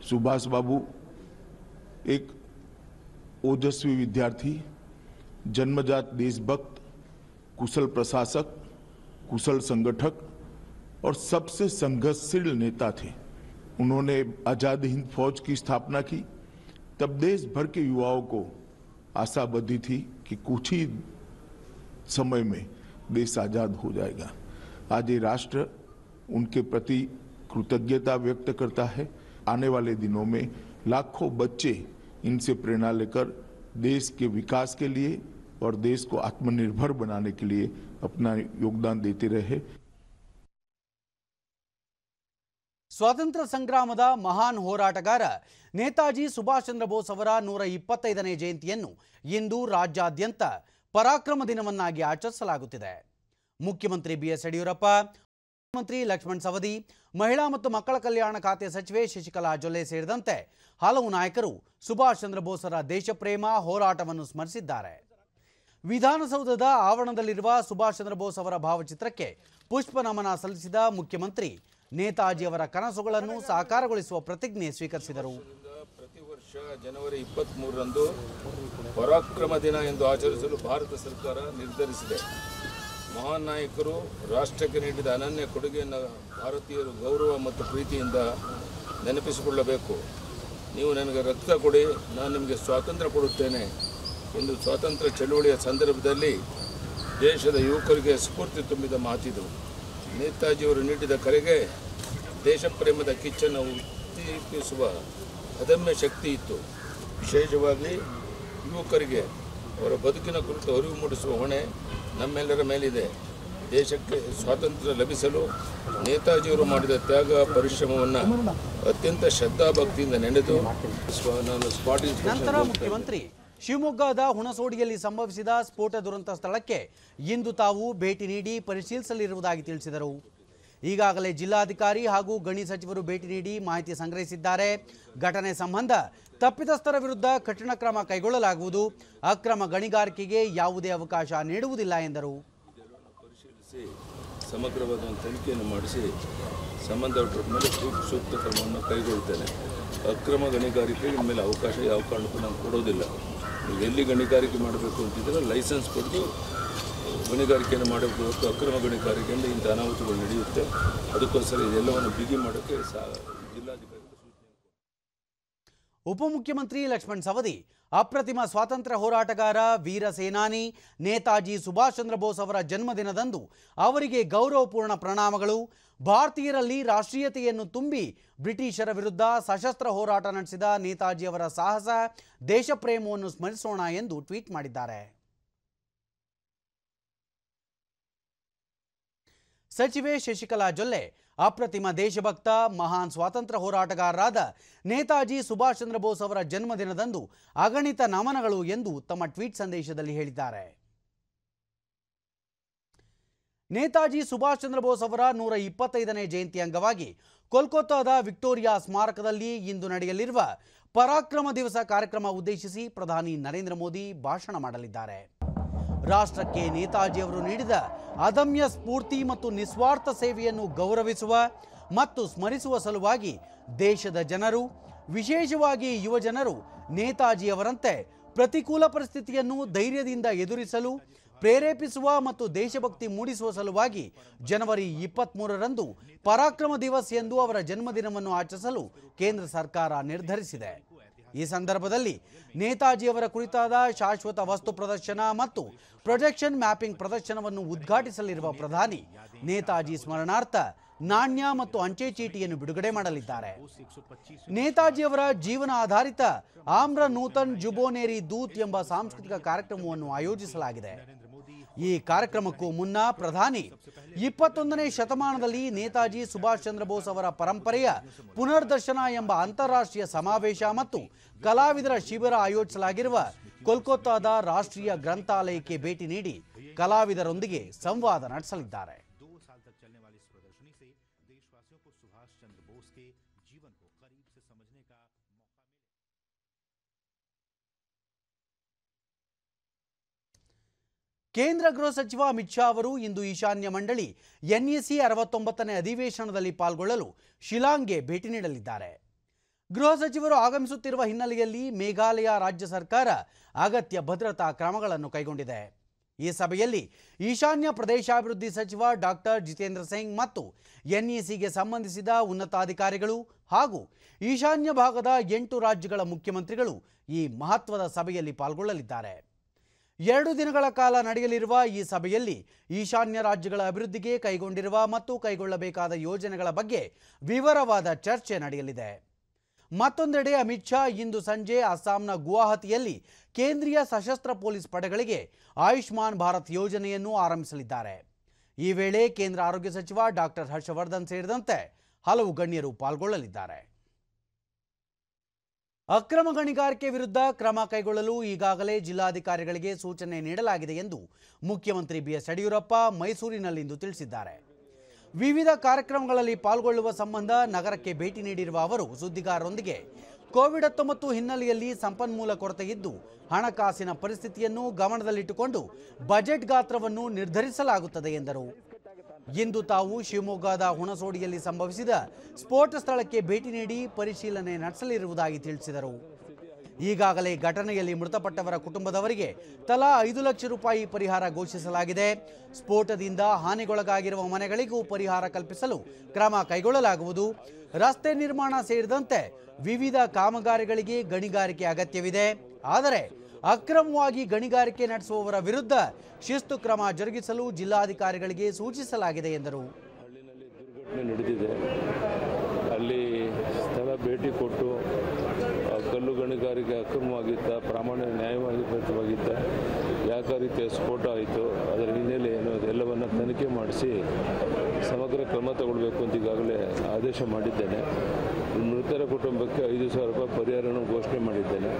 B: सुभाष बाबू एक ओजस्वी विद्यार्थी जन्मजात देशभक्त कुशल प्रशासक कुशल संगठक और सबसे संघर्षशील नेता थे उन्होंने आज़ाद हिंद फौज की स्थापना की तब देश भर के युवाओं को आशा बधी थी कि कुछ ही समय में देश आज़ाद हो जाएगा आज ये राष्ट्र उनके प्रति कृतज्ञता व्यक्त करता है अनवेले दिनों में लाखों बच्चे इनसे प्रेरणा लेकर देश के विकास के लिए और देश को आत्मनिर्भर बनाने के लिए अपना योगदान देते रहे
A: स्वतंत्र संग्रामದ ಮಹಾನ್ ಹೋರಾಟಗಾರ ನೇತಾಜಿ ಸುಭಾಷ್ ચંદ્ર બોಸ್ ಅವರ 125ನೇ ಜಯಂತಿಯನ್ನು ಇಂದು ರಾಜ್ಯಾದ್ಯಂತ ಪರಾಕ್ರಮ ದಿನವನ್ನಾಗಿ ಆಚರಿಸಲಾಗುತ್ತದೆ ಮುಖ್ಯಮಂತ್ರಿ ಬಿಎಸ್ ಅಡಿಯೂರಪ್ಪ ಮುಖ್ಯಮಂತ್ರಿ ಲಕ್ಷ್ಮಣ ಸವದಿ ಮಹಿಳಾ ಮತ್ತು ಮಕ್ಕಳ ಕಲ್ಯಾಣ ಖಾತೆ ಸಚಿವೆ ಶಶಿಕಲಾ ಜೊಲ್ಲೆ ಸೇರಿದಂತೆ ಹಲವು ನಾಯಕರು ಸುಭಾಷ್ ಚಂದ್ರ ಬೋಸರ ದೇಶಪ್ರೇಮ ಹೋರಾಟವನ್ನು ಸ್ಮರಿಸಿದ್ದಾರೆ ವಿಧಾನಸೌಧದ ಆವರಣದಲ್ಲಿರುವ ಸುಭಾಷ್ ಚಂದ್ರ ಬೋಸ್ ಅವರ ಭಾವಚಿತ್ರಕ್ಕೆ ಪುಷ್ಪ ನಮನ ಸಲ್ಲಿಸಿದ ಮುಖ್ಯಮಂತ್ರಿ ನೇತಾಜಿ ಅವರ ಕನಸುಗಳನ್ನು ಸಾಕಾರಗೊಳಿಸುವ ಪ್ರತಿಜ್ಞೆ ಸ್ವೀಕರಿಸಿದರು ಪ್ರತಿ
C: ವರ್ಷ ಜನವರಿ ಇಪ್ಪತ್ತ್ ಮೂರರಂದು ಪರಾಕ್ರಮ ದಿನ ಎಂದು ಆಚರಿಸಲು ಭಾರತ ಸರ್ಕಾರ ನಿರ್ಧರಿಸಿದೆ ಮಹಾನ್ ನಾಯಕರು ರಾಷ್ಟ್ರಕ್ಕೆ ನೀಡಿದ ಅನನ್ಯ ಕೊಡುಗೆಯನ್ನು ಭಾರತೀಯರು ಗೌರವ ಮತ್ತು ಪ್ರೀತಿಯಿಂದ ನೆನಪಿಸಿಕೊಳ್ಳಬೇಕು ನೀವು ನನಗೆ ರಕ್ತ ಕೊಡಿ ನಾನು ನಿಮಗೆ ಸ್ವಾತಂತ್ರ್ಯ ಕೊಡುತ್ತೇನೆ ಎಂದು ಸ್ವಾತಂತ್ರ್ಯ ಚಳುವಳಿಯ ಸಂದರ್ಭದಲ್ಲಿ ದೇಶದ ಯುವಕರಿಗೆ ಸ್ಫೂರ್ತಿ ತುಂಬಿದ ಮಾತಿದು ನೇತಾಜಿಯವರು ನೀಡಿದ ಕರೆಗೆ ದೇಶ ಪ್ರೇಮದ ಕಿಚ್ಚನ್ನು ಉತ್ತೀರ್ಪಿಸುವ ಅದಮ್ಯ ಶಕ್ತಿ ಇತ್ತು ವಿಶೇಷವಾಗಿ ಯುವಕರಿಗೆ ಅವರ ಬದುಕಿನ ಕುರಿತು ಅರಿವು ಮೂಡಿಸುವ ಹೊಣೆ ನಮ್ಮೆಲ್ಲರ ಮೇಲಿದೆ ದೇಶಕ್ಕೆ ಸ್ವಾತಂತ್ರ್ಯ ಲಭಿಸಲು ನೇತಾಜಿಯವರು ಮಾಡಿದ ತ್ಯಾಗ ಪರಿಶ್ರಮವನ್ನು ಅತ್ಯಂತ ಶ್ರದ್ಧಾಭಕ್ತಿಯಿಂದ ನೆನೆದು ನಂತರ ಮುಖ್ಯಮಂತ್ರಿ
A: ಶಿವಮೊಗ್ಗದ ಹುಣಸೋಡಿಯಲ್ಲಿ ಸಂಭವಿಸಿದ ಸ್ಫೋಟ ದುರಂತ ಸ್ಥಳಕ್ಕೆ ಇಂದು ತಾವು ಭೇಟಿ ನೀಡಿ ಪರಿಶೀಲಿಸಲಿರುವುದಾಗಿ ತಿಳಿಸಿದರು ಈಗಾಗಲೇ ಜಿಲ್ಲಾಧಿಕಾರಿ ಹಾಗೂ ಗಣಿ ಸಚಿವರು ಭೇಟಿ ನೀಡಿ ಮಾಹಿತಿ ಸಂಗ್ರಹಿಸಿದ್ದಾರೆ ಘಟನೆ ಸಂಬಂಧ ತಪ್ಪಿತಸ್ಥರ ವಿರುದ್ಧ ಕಠಿಣ ಕ್ರಮ ಕೈಗೊಳ್ಳಲಾಗುವುದು ಅಕ್ರಮ ಗಣಿಗಾರಿಕೆಗೆ ಯಾವುದೇ ಅವಕಾಶ ನೀಡುವುದಿಲ್ಲ ಎಂದರು
C: ಸಮಗ್ರವಾದ ತನಿಖೆಯನ್ನು ಮಾಡಿಸಿ ಸಂಬಂಧಪಟ್ಟ ಮೇಲೆ ಸೂಕ್ತ ಕ್ರಮವನ್ನು ಕೈಗೊಳ್ತೇನೆ ಅಕ್ರಮ ಗಣಿಗಾರಿಕೆಗೆ ಮೇಲೆ ಅವಕಾಶ ಯಾವ ಕಾರಣಕ್ಕೂ ನಾನು ಕೊಡೋದಿಲ್ಲ ಎಲ್ಲಿ ಗಣಿಗಾರಿಕೆ ಮಾಡಬೇಕು ಅಂತಿದ್ರೆ ಲೈಸೆನ್ಸ್ ಕೊಟ್ಟು ಗಣಿಗಾರಿಕೆಯನ್ನು ಮಾಡಬೇಕು ಹೊತ್ತು ಅಕ್ರಮ ಗಣಿಗಾರಿಕೆಯಲ್ಲಿ ಇಂಥ ಅನಾಹುತಗಳು ನಡೆಯುತ್ತೆ ಅದಕ್ಕೋಸ್ಕರ ಇದೆಲ್ಲವನ್ನು ಬಿಗಿ ಮಾಡೋಕ್ಕೆ ಜಿಲ್ಲಾಧಿಕಾರಿ
A: ಉಪಮುಖ್ಯಮಂತ್ರಿ ಲಕ್ಷ್ಮಣ್ ಸವದಿ ಅಪ್ರತಿಮ ಸ್ವಾತಂತ್ರ್ಯ ಹೋರಾಟಗಾರ ವೀರ ಸೇನಾನಿ ನೇತಾಜಿ ಸುಭಾಷ್ ಚಂದ್ರ ಬೋಸ್ ಅವರ ಜನ್ಮದಿನದಂದು ಅವರಿಗೆ ಗೌರವಪೂರ್ಣ ಪ್ರಣಾಮಗಳು ಭಾರತೀಯರಲ್ಲಿ ರಾಷ್ಟ್ರೀಯತೆಯನ್ನು ತುಂಬಿ ಬ್ರಿಟಿಷರ ವಿರುದ್ಧ ಸಶಸ್ತ್ರ ಹೋರಾಟ ನಡೆಸಿದ ನೇತಾಜಿಯವರ ಸಾಹಸ ದೇಶಪ್ರೇಮವನ್ನು ಸ್ಮರಿಸೋಣ ಎಂದು ಟ್ವೀಟ್ ಮಾಡಿದ್ದಾರೆ ಸಚಿವೆ ಶಶಿಕಲಾ ಜೊಲ್ಲೆ ಅಪ್ರತಿಮ ದೇಶಭಕ್ತ ಮಹಾನ್ ಸ್ವಾತಂತ್ರ್ಯ ಹೋರಾಟಗಾರರಾದ ನೇತಾಜಿ ಸುಭಾಷ್ ಚಂದ್ರ ಬೋಸ್ ಅವರ ಜನ್ಮದಿನದಂದು ಅಗಣಿತ ನಮನಗಳು ಎಂದು ತಮ್ಮ ಟ್ವೀಟ್ ಸಂದೇಶದಲ್ಲಿ ಹೇಳಿದ್ದಾರೆ ನೇತಾಜಿ ಸುಭಾಷ್ ಚಂದ್ರ ಬೋಸ್ ಅವರ ನೂರ ಇಪ್ಪತ್ತೈದನೇ ಜಯಂತಿ ಅಂಗವಾಗಿ ಕೋಲ್ಕತ್ತಾದ ವಿಕ್ಟೋರಿಯಾ ಸ್ಮಾರಕದಲ್ಲಿ ಇಂದು ನಡೆಯಲಿರುವ ಪರಾಕ್ರಮ ದಿವಸ ಕಾರ್ಯಕ್ರಮ ಉದ್ದೇಶಿಸಿ ಪ್ರಧಾನಿ ನರೇಂದ್ರ ಮೋದಿ ಭಾಷಣ ಮಾಡಲಿದ್ದಾರೆ ರಾಷ್ಟ್ರಕ್ಕೆ ನೇತಾಜಿಯವರು ನೀಡಿದ ಅದಮ್ಯ ಸ್ಫೂರ್ತಿ ಮತ್ತು ನಿಸ್ವಾರ್ಥ ಸೇವೆಯನ್ನು ಗೌರವಿಸುವ ಮತ್ತು ಸ್ಮರಿಸುವ ಸಲುವಾಗಿ ದೇಶದ ಜನರು ವಿಶೇಷವಾಗಿ ಯುವಜನರು ನೇತಾಜಿಯವರಂತೆ ಪ್ರತಿಕೂಲ ಪರಿಸ್ಥಿತಿಯನ್ನು ಧೈರ್ಯದಿಂದ ಎದುರಿಸಲು ಪ್ರೇರೇಪಿಸುವ ಮತ್ತು ದೇಶಭಕ್ತಿ ಮೂಡಿಸುವ ಸಲುವಾಗಿ ಜನವರಿ ಇಪ್ಪತ್ತ್ಮೂರರಂದು ಪರಾಕ್ರಮ ದಿವಸ್ ಎಂದು ಅವರ ಜನ್ಮದಿನವನ್ನು ಆಚರಿಸಲು ಕೇಂದ್ರ ಸರ್ಕಾರ ನಿರ್ಧರಿಸಿದೆ ಈ ಸಂದರ್ಭದಲ್ಲಿ ನೇತಾಜಿಯವರ ಕುರಿತಾದ ಶಾಶ್ವತ ವಸ್ತು ಪ್ರದರ್ಶನ ಮತ್ತು ಪ್ರೊಜೆಕ್ಷನ್ ಮ್ಯಾಪಿಂಗ್ ಪ್ರದರ್ಶನವನ್ನು ಉದ್ಘಾಟಿಸಲಿರುವ ಪ್ರಧಾನಿ ನೇತಾಜಿ ಸ್ಮರಣಾರ್ಥ ನಾಣ್ಯ ಮತ್ತು ಅಂಚೆ ಚೀಟಿಯನ್ನು ಬಿಡುಗಡೆ ಮಾಡಲಿದ್ದಾರೆ ನೇತಾಜಿಯವರ ಜೀವನ ಆಧಾರಿತ ಆಮ್ರ ನೂತನ್ ಜುಬೋನೇರಿ ದೂತ್ ಎಂಬ ಸಾಂಸ್ಕೃತಿಕ ಕಾರ್ಯಕ್ರಮವನ್ನು ಆಯೋಜಿಸಲಾಗಿದೆ ಈ ಕಾರ್ಯಕ್ರಮಕ್ಕೂ ಮುನ್ನ ಪ್ರಧಾನಿ ಇಪ್ಪತ್ತೊಂದನೇ ಶತಮಾನದಲ್ಲಿ ನೇತಾಜಿ ಸುಭಾಷ್ ಚಂದ್ರ ಬೋಸ್ ಅವರ ಪರಂಪರೆಯ ಪುನರ್ದರ್ಶನ ಎಂಬ ಅಂತಾರಾಷ್ಟ್ರೀಯ ಸಮಾವೇಶ ಮತ್ತು ಕಲಾವಿದರ ಶಿಬಿರ ಆಯೋಜಿಸಲಾಗಿರುವ ಕೋಲ್ಕತ್ತಾದ ರಾಷ್ಟ್ರೀಯ ಗ್ರಂಥಾಲಯಕ್ಕೆ ಭೇಟಿ ನೀಡಿ ಕಲಾವಿದರೊಂದಿಗೆ ಸಂವಾದ ನಡೆಸಲಿದ್ದಾರೆ ಕೇಂದ್ರ ಗೃಹ ಸಚಿವ ಅಮಿತ್ ಶಾ ಅವರು ಇಂದು ಈಶಾನ್ಯ ಮಂಡಳಿ ಎನ್ಇಸಿ ಅರವತ್ತೊಂಬತ್ತನೇ ಅಧಿವೇಶನದಲ್ಲಿ ಪಾಲ್ಗೊಳ್ಳಲು ಶಿಲಾಂಗ್ಗೆ ಭೇಟಿ ನೀಡಲಿದ್ದಾರೆ ಗೃಹ ಸಚಿವರು ಆಗಮಿಸುತ್ತಿರುವ ಹಿನ್ನೆಲೆಯಲ್ಲಿ ಮೇಘಾಲಯ ರಾಜ್ಯ ಸರ್ಕಾರ ಅಗತ್ಯ ಭದ್ರತಾ ಕ್ರಮಗಳನ್ನು ಕೈಗೊಂಡಿದೆ ಈ ಸಭೆಯಲ್ಲಿ ಈಶಾನ್ಯ ಪ್ರದೇಶಾಭಿವೃದ್ಧಿ ಸಚಿವ ಡಾಕ್ಟರ್ ಜಿತೇಂದ್ರ ಸಿಂಗ್ ಮತ್ತು ಎನ್ಇಸಿಗೆ ಸಂಬಂಧಿಸಿದ ಉನ್ನತಾಧಿಕಾರಿಗಳು ಹಾಗೂ ಈಶಾನ್ಯ ಭಾಗದ ಎಂಟು ರಾಜ್ಯಗಳ ಮುಖ್ಯಮಂತ್ರಿಗಳು ಈ ಮಹತ್ವದ ಸಭೆಯಲ್ಲಿ ಪಾಲ್ಗೊಳ್ಳಲಿದ್ದಾರೆ ಎರಡು ದಿನಗಳ ಕಾಲ ನಡೆಯಲಿರುವ ಈ ಸಭೆಯಲ್ಲಿ ಈಶಾನ್ಯ ರಾಜ್ಯಗಳ ಅಭಿವೃದ್ಧಿಗೆ ಕೈಗೊಂಡಿರುವ ಮತ್ತು ಕೈಗೊಳ್ಳಬೇಕಾದ ಯೋಜನೆಗಳ ಬಗ್ಗೆ ವಿವರವಾದ ಚರ್ಚೆ ನಡೆಯಲಿದೆ ಮತ್ತೊಂದೆಡೆ ಅಮಿತ್ ಶಾ ಇಂದು ಸಂಜೆ ಅಸ್ಸಾಂನ ಗುವಾಹತಿಯಲ್ಲಿ ಕೇಂದ್ರೀಯ ಸಶಸ್ತ್ರ ಪೊಲೀಸ್ ಪಡೆಗಳಿಗೆ ಆಯುಷ್ಮಾನ್ ಭಾರತ್ ಯೋಜನೆಯನ್ನು ಆರಂಭಿಸಲಿದ್ದಾರೆ ಈ ವೇಳೆ ಕೇಂದ್ರ ಆರೋಗ್ಯ ಸಚಿವ ಡಾಕ್ಟರ್ ಹರ್ಷವರ್ಧನ್ ಸೇರಿದಂತೆ ಹಲವು ಗಣ್ಯರು ಪಾಲ್ಗೊಳ್ಳಲಿದ್ದಾರೆ ಅಕ್ರಮ ಗಣಿಗಾರಿಕೆ ವಿರುದ್ಧ ಕ್ರಮ ಕೈಗೊಳ್ಳಲು ಈಗಾಗಲೇ ಜಿಲ್ಲಾಧಿಕಾರಿಗಳಿಗೆ ಸೂಚನೆ ನೀಡಲಾಗಿದೆ ಎಂದು ಮುಖ್ಯಮಂತ್ರಿ ಬಿಎಸ್ ಯಡಿಯೂರಪ್ಪ ಮೈಸೂರಿನಲ್ಲಿಂದು ತಿಳಿಸಿದ್ದಾರೆ ವಿವಿಧ ಕಾರ್ಯಕ್ರಮಗಳಲ್ಲಿ ಪಾಲ್ಗೊಳ್ಳುವ ಸಂಬಂಧ ನಗರಕ್ಕೆ ಭೇಟಿ ನೀಡಿರುವ ಅವರು ಸುದ್ದಿಗಾರರೊಂದಿಗೆ ಕೋವಿಡ್ ಹತ್ತೊಂಬತ್ತು ಹಿನ್ನೆಲೆಯಲ್ಲಿ ಸಂಪನ್ಮೂಲ ಕೊರತೆ ಇದ್ದು ಹಣಕಾಸಿನ ಪರಿಸ್ಥಿತಿಯನ್ನು ಗಮನದಲ್ಲಿಟ್ಟುಕೊಂಡು ಬಜೆಟ್ ಗಾತ್ರವನ್ನು ನಿರ್ಧರಿಸಲಾಗುತ್ತದೆ ಎಂದರು ಇಂದು ತಾವು ಶಿವಮೊಗ್ಗದ ಹುಣಸೋಡಿಯಲ್ಲಿ ಸಂಭವಿಸಿದ ಸ್ಫೋಟ ಸ್ಥಳಕ್ಕೆ ಭೇಟಿ ನೀಡಿ ಪರಿಶೀಲನೆ ನಡೆಸಲಿರುವುದಾಗಿ ತಿಳಿಸಿದರು ಈಗಾಗಲೇ ಘಟನೆಯಲ್ಲಿ ಮೃತಪಟ್ಟವರ ಕುಟುಂಬದವರಿಗೆ ತಲಾ ಐದು ಲಕ್ಷ ರೂಪಾಯಿ ಪರಿಹಾರ ಘೋಷಿಸಲಾಗಿದೆ ಸ್ಫೋಟದಿಂದ ಹಾನಿಗೊಳಗಾಗಿರುವ ಮನೆಗಳಿಗೂ ಪರಿಹಾರ ಕಲ್ಪಿಸಲು ಕ್ರಮ ಕೈಗೊಳ್ಳಲಾಗುವುದು ರಸ್ತೆ ನಿರ್ಮಾಣ ಸೇರಿದಂತೆ ವಿವಿಧ ಕಾಮಗಾರಿಗಳಿಗೆ ಗಣಿಗಾರಿಕೆ ಅಗತ್ಯವಿದೆ ಆದರೆ ಅಕ್ರಮವಾಗಿ ಗಣಿಗಾರಿಕೆ ನಡೆಸುವವರ ವಿರುದ್ಧ ಶಿಸ್ತು ಕ್ರಮ ಜರುಗಿಸಲು ಜಿಲ್ಲಾಧಿಕಾರಿಗಳಿಗೆ ಸೂಚಿಸಲಾಗಿದೆ ಎಂದರು
C: ನಡೆದಿದೆ ಅಲ್ಲಿ ಸ್ಥಳ ಭೇಟಿ ಕೊಟ್ಟು ಕಲ್ಲು ಗಣಿಗಾರಿಕೆ ಅಕ್ರಮವಾಗಿತ್ತ ಪ್ರಾಮಾಣ್ಯ ನ್ಯಾಯವಾಗಿತ್ತ ಯಾಕ ರೀತಿಯ ಸ್ಫೋಟ ಆಯಿತು ಅದರ ಹಿನ್ನೆಲೆ ಏನು ಅದೆಲ್ಲವನ್ನು ತನಿಖೆ ಮಾಡಿಸಿ ಸಮಗ್ರ ಕ್ರಮ ತಗೊಳ್ಬೇಕು ಅಂತ ಈಗಾಗಲೇ ಆದೇಶ ಮಾಡಿದ್ದೇನೆ ಮೃತರ ಕುಟುಂಬಕ್ಕೆ ಐದು ಸಾವಿರ ರೂಪಾಯಿ ಪರಿಹಾರನೂ ಘೋಷಣೆ ಮಾಡಿದ್ದೇನೆ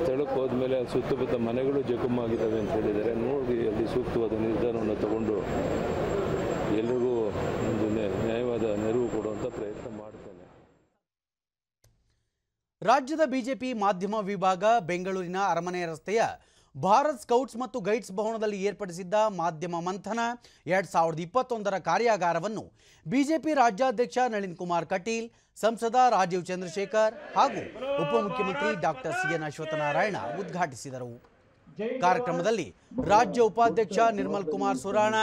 C: ಸ್ಥಳಕ್ಕೆ ಹೋದ್ಮೇಲೆ ಅಲ್ಲಿ ಸುತ್ತಮುತ್ತ ಮನೆಗಳು ಆಗಿದ್ದಾವೆ ಅಂತ ಹೇಳಿದ್ದಾರೆ ನೋಡಿ ಅಲ್ಲಿ ಸೂಕ್ತವಾದ ನಿರ್ಧಾರವನ್ನು ತಗೊಂಡು ಎಲ್ರಿಗೂ ಒಂದು ನ್ಯಾಯವಾದ ನೆರವು ಕೊಡುವಂಥ ಪ್ರಯತ್ನ ಮಾಡ್ತೇನೆ
A: ರಾಜ್ಯದ ಬಿಜೆಪಿ ಮಾಧ್ಯಮ ವಿಭಾಗ ಬೆಂಗಳೂರಿನ ಅರಮನೆ ರಸ್ತೆಯ ಭಾರತ್ ಸ್ಕೌಟ್ಸ್ ಮತ್ತು ಗೈಡ್ಸ್ ಭವನದಲ್ಲಿ ಏರ್ಪಡಿಸಿದ್ದ ಮಾಧ್ಯಮ ಮಂಥನ ಎರಡ್ ಸಾವಿರದ ಇಪ್ಪತ್ತೊಂದರ ಕಾರ್ಯಾಗಾರವನ್ನು ಬಿಜೆಪಿ ರಾಜ್ಯಾಧ್ಯಕ್ಷ ನಳಿನ್ ಕುಮಾರ್ ಕಟೀಲ್ ಸಂಸದ ರಾಜೀವ್ ಚಂದ್ರಶೇಖರ್ ಹಾಗೂ ಉಪಮುಖ್ಯಮಂತ್ರಿ ಡಾಕ್ಟರ್ ಸಿಎನ್ ಅಶ್ವತ್ಥನಾರಾಯಣ ಉದ್ಘಾಟಿಸಿದರು ಕಾರ್ಯಕ್ರಮದಲ್ಲಿ ರಾಜ್ಯ ಉಪಾಧ್ಯಕ್ಷ ನಿರ್ಮಲ್ ಕುಮಾರ್ ಸುರಾಣ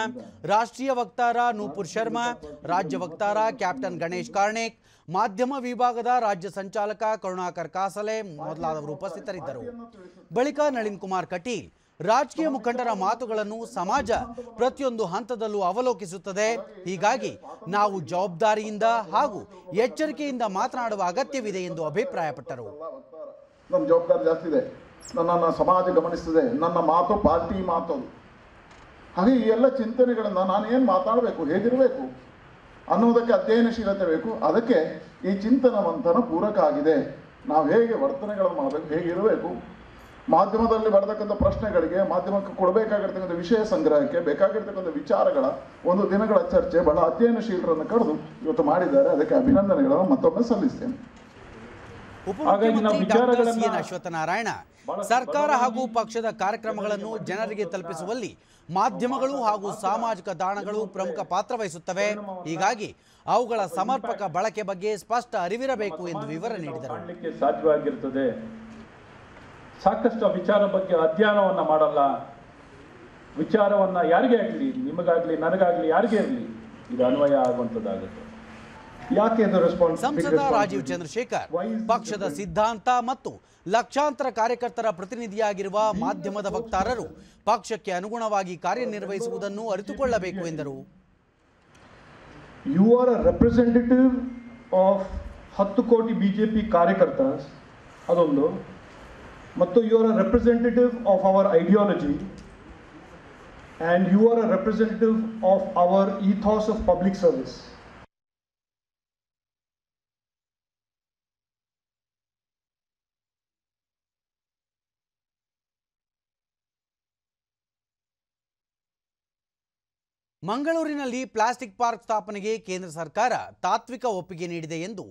A: ರಾಷ್ಟ್ರೀಯ ವಕ್ತಾರ ನೂಪುರ್ ಶರ್ಮಾ ರಾಜ್ಯ ವಕ್ತಾರ ಕ್ಯಾಪ್ಟನ್ ಗಣೇಶ್ ಕಾರ್ಣಿಕ್ ಮಾಧ್ಯಮ ವಿಭಾಗದ ರಾಜ್ಯ ಸಂಚಾಲಕ ಕರುಣಾಕರ್ ಕಾಸಲೆ ಮೊದಲಾದವರು ಉಪಸ್ಥಿತರಿದ್ದರು ಬಳಿಕ ನಳಿನ್ ಕುಮಾರ್ ಕಟೀಲ್ ರಾಜಕೀಯ ಮುಖಂಡರ ಮಾತುಗಳನ್ನು ಸಮಾಜ ಪ್ರತಿಯೊಂದು ಹಂತದಲ್ಲೂ ಅವಲೋಕಿಸುತ್ತದೆ ಹೀಗಾಗಿ ನಾವು ಜವಾಬ್ದಾರಿಯಿಂದ ಹಾಗೂ ಎಚ್ಚರಿಕೆಯಿಂದ ಮಾತನಾಡುವ ಅಗತ್ಯವಿದೆ ಎಂದು ಅಭಿಪ್ರಾಯಪಟ್ಟರು
C: ನಮ್ಮ ಜವಾಬ್ದಾರಿ ಜಾಸ್ತಿ ಇದೆ ಸಮಾಜ ಗಮನಿಸ್ತದೆ ನನ್ನ ಮಾತು ಪಾರ್ಟಿ ಮಾತು ಹಾಗೆ ಈ ಎಲ್ಲ ಚಿಂತನೆಗಳನ್ನು ನಾನು ಏನು ಮಾತಾಡಬೇಕು ಹೇಗಿರಬೇಕು ಅನ್ನುವುದಕ್ಕೆ ಅಧ್ಯಯನಶೀಲತೆ ಬೇಕು ಅದಕ್ಕೆ ಈ ಚಿಂತನ ಮಂಥನ ಪೂರಕ ಆಗಿದೆ ನಾವು ಹೇಗೆ ವರ್ತನೆಗಳನ್ನು ಮಾಡಬೇಕು ಹೇಗೆ ಇರಬೇಕು ಮಾಧ್ಯಮದಲ್ಲಿ ಬರತಕ್ಕಂಥ ಪ್ರಶ್ನೆಗಳಿಗೆ ಮಾಧ್ಯಮಕ್ಕೆ ಕೊಡಬೇಕಾಗಿರ್ತಕ್ಕಂಥ ವಿಷಯ ಸಂಗ್ರಹಕ್ಕೆ ಬೇಕಾಗಿರ್ತಕ್ಕಂಥ ವಿಚಾರಗಳ ಒಂದು ದಿನಗಳ ಚರ್ಚೆ ಬಹಳ ಅಧ್ಯಯನಶೀಲರನ್ನು ಕರೆದು ಇವತ್ತು ಮಾಡಿದ್ದಾರೆ ಅದಕ್ಕೆ ಅಭಿನಂದನೆಗಳನ್ನು ಮತ್ತೊಮ್ಮೆ ಸಲ್ಲಿಸ್ತೇನೆ
A: ಉಪಮುಖ್ಯಮಂತ್ರಿ ಅಶ್ವತ್ಥನಾರಾಯಣ ಸರ್ಕಾರ ಹಾಗೂ ಪಕ್ಷದ ಕಾರ್ಯಕ್ರಮಗಳನ್ನು ಜನರಿಗೆ ತಲುಪಿಸುವಲ್ಲಿ ಮಾಧ್ಯಮಗಳು ಹಾಗೂ ಸಾಮಾಜಿಕ ತಾಣಗಳು ಪ್ರಮುಖ ಪಾತ್ರ ವಹಿಸುತ್ತವೆ ಹೀಗಾಗಿ ಅವುಗಳ ಸಮರ್ಪಕ ಬಳಕೆ ಬಗ್ಗೆ ಸ್ಪಷ್ಟ ಅರಿವಿರಬೇಕು ಎಂದು ವಿವರ ನೀಡಿದರು
C: ಸಾಧ್ಯವಾಗಿರುತ್ತದೆ ಸಾಕಷ್ಟು ವಿಚಾರ ಬಗ್ಗೆ ಅಧ್ಯಯನವನ್ನ ಮಾಡಲ್ಲ ವಿಚಾರವನ್ನ ಯಾರಿಗೆ ಆಗಲಿ ನಿಮಗಾಗ್ಲಿ ನನಗಾಗಲಿ ಯಾರಿಗೆ ಇರಲಿ ಇದು ಅನ್ವಯ ಆಗುವಂತದ್ದಾಗುತ್ತೆ
A: ಸಂಸದ ರಾಜೀವ್ ಚಂದ್ರಶೇಖರ್ ಪಕ್ಷದ ಸಿದ್ಧಾಂತ ಮತ್ತು ಲಕ್ಷಾಂತರ ಕಾರ್ಯಕರ್ತರ ಪ್ರತಿನಿಧಿಯಾಗಿರುವ ಮಾಧ್ಯಮದ ವಕ್ತಾರರು ಪಕ್ಷಕ್ಕೆ ಅನುಗುಣವಾಗಿ ಕಾರ್ಯನಿರ್ವಹಿಸುವುದನ್ನು ಅರಿತುಕೊಳ್ಳಬೇಕು ಎಂದರು
C: you are a representative of ಹತ್ತು ಕೋಟಿ ಬಿಜೆಪಿ ಕಾರ್ಯಕರ್ತ ಅದೊಂದು ಮತ್ತು you are a representative of our ideology and you are a representative of our ethos of public service
A: ಮಂಗಳೂರಿನಲ್ಲಿ ಪ್ಲಾಸ್ಟಿಕ್ ಪಾರ್ಕ್ ಸ್ಥಾಪನೆಗೆ ಕೇಂದ್ರ ಸರ್ಕಾರ ತಾತ್ವಿಕ ಒಪ್ಪಿಗೆ ನೀಡಿದೆ ಎಂದು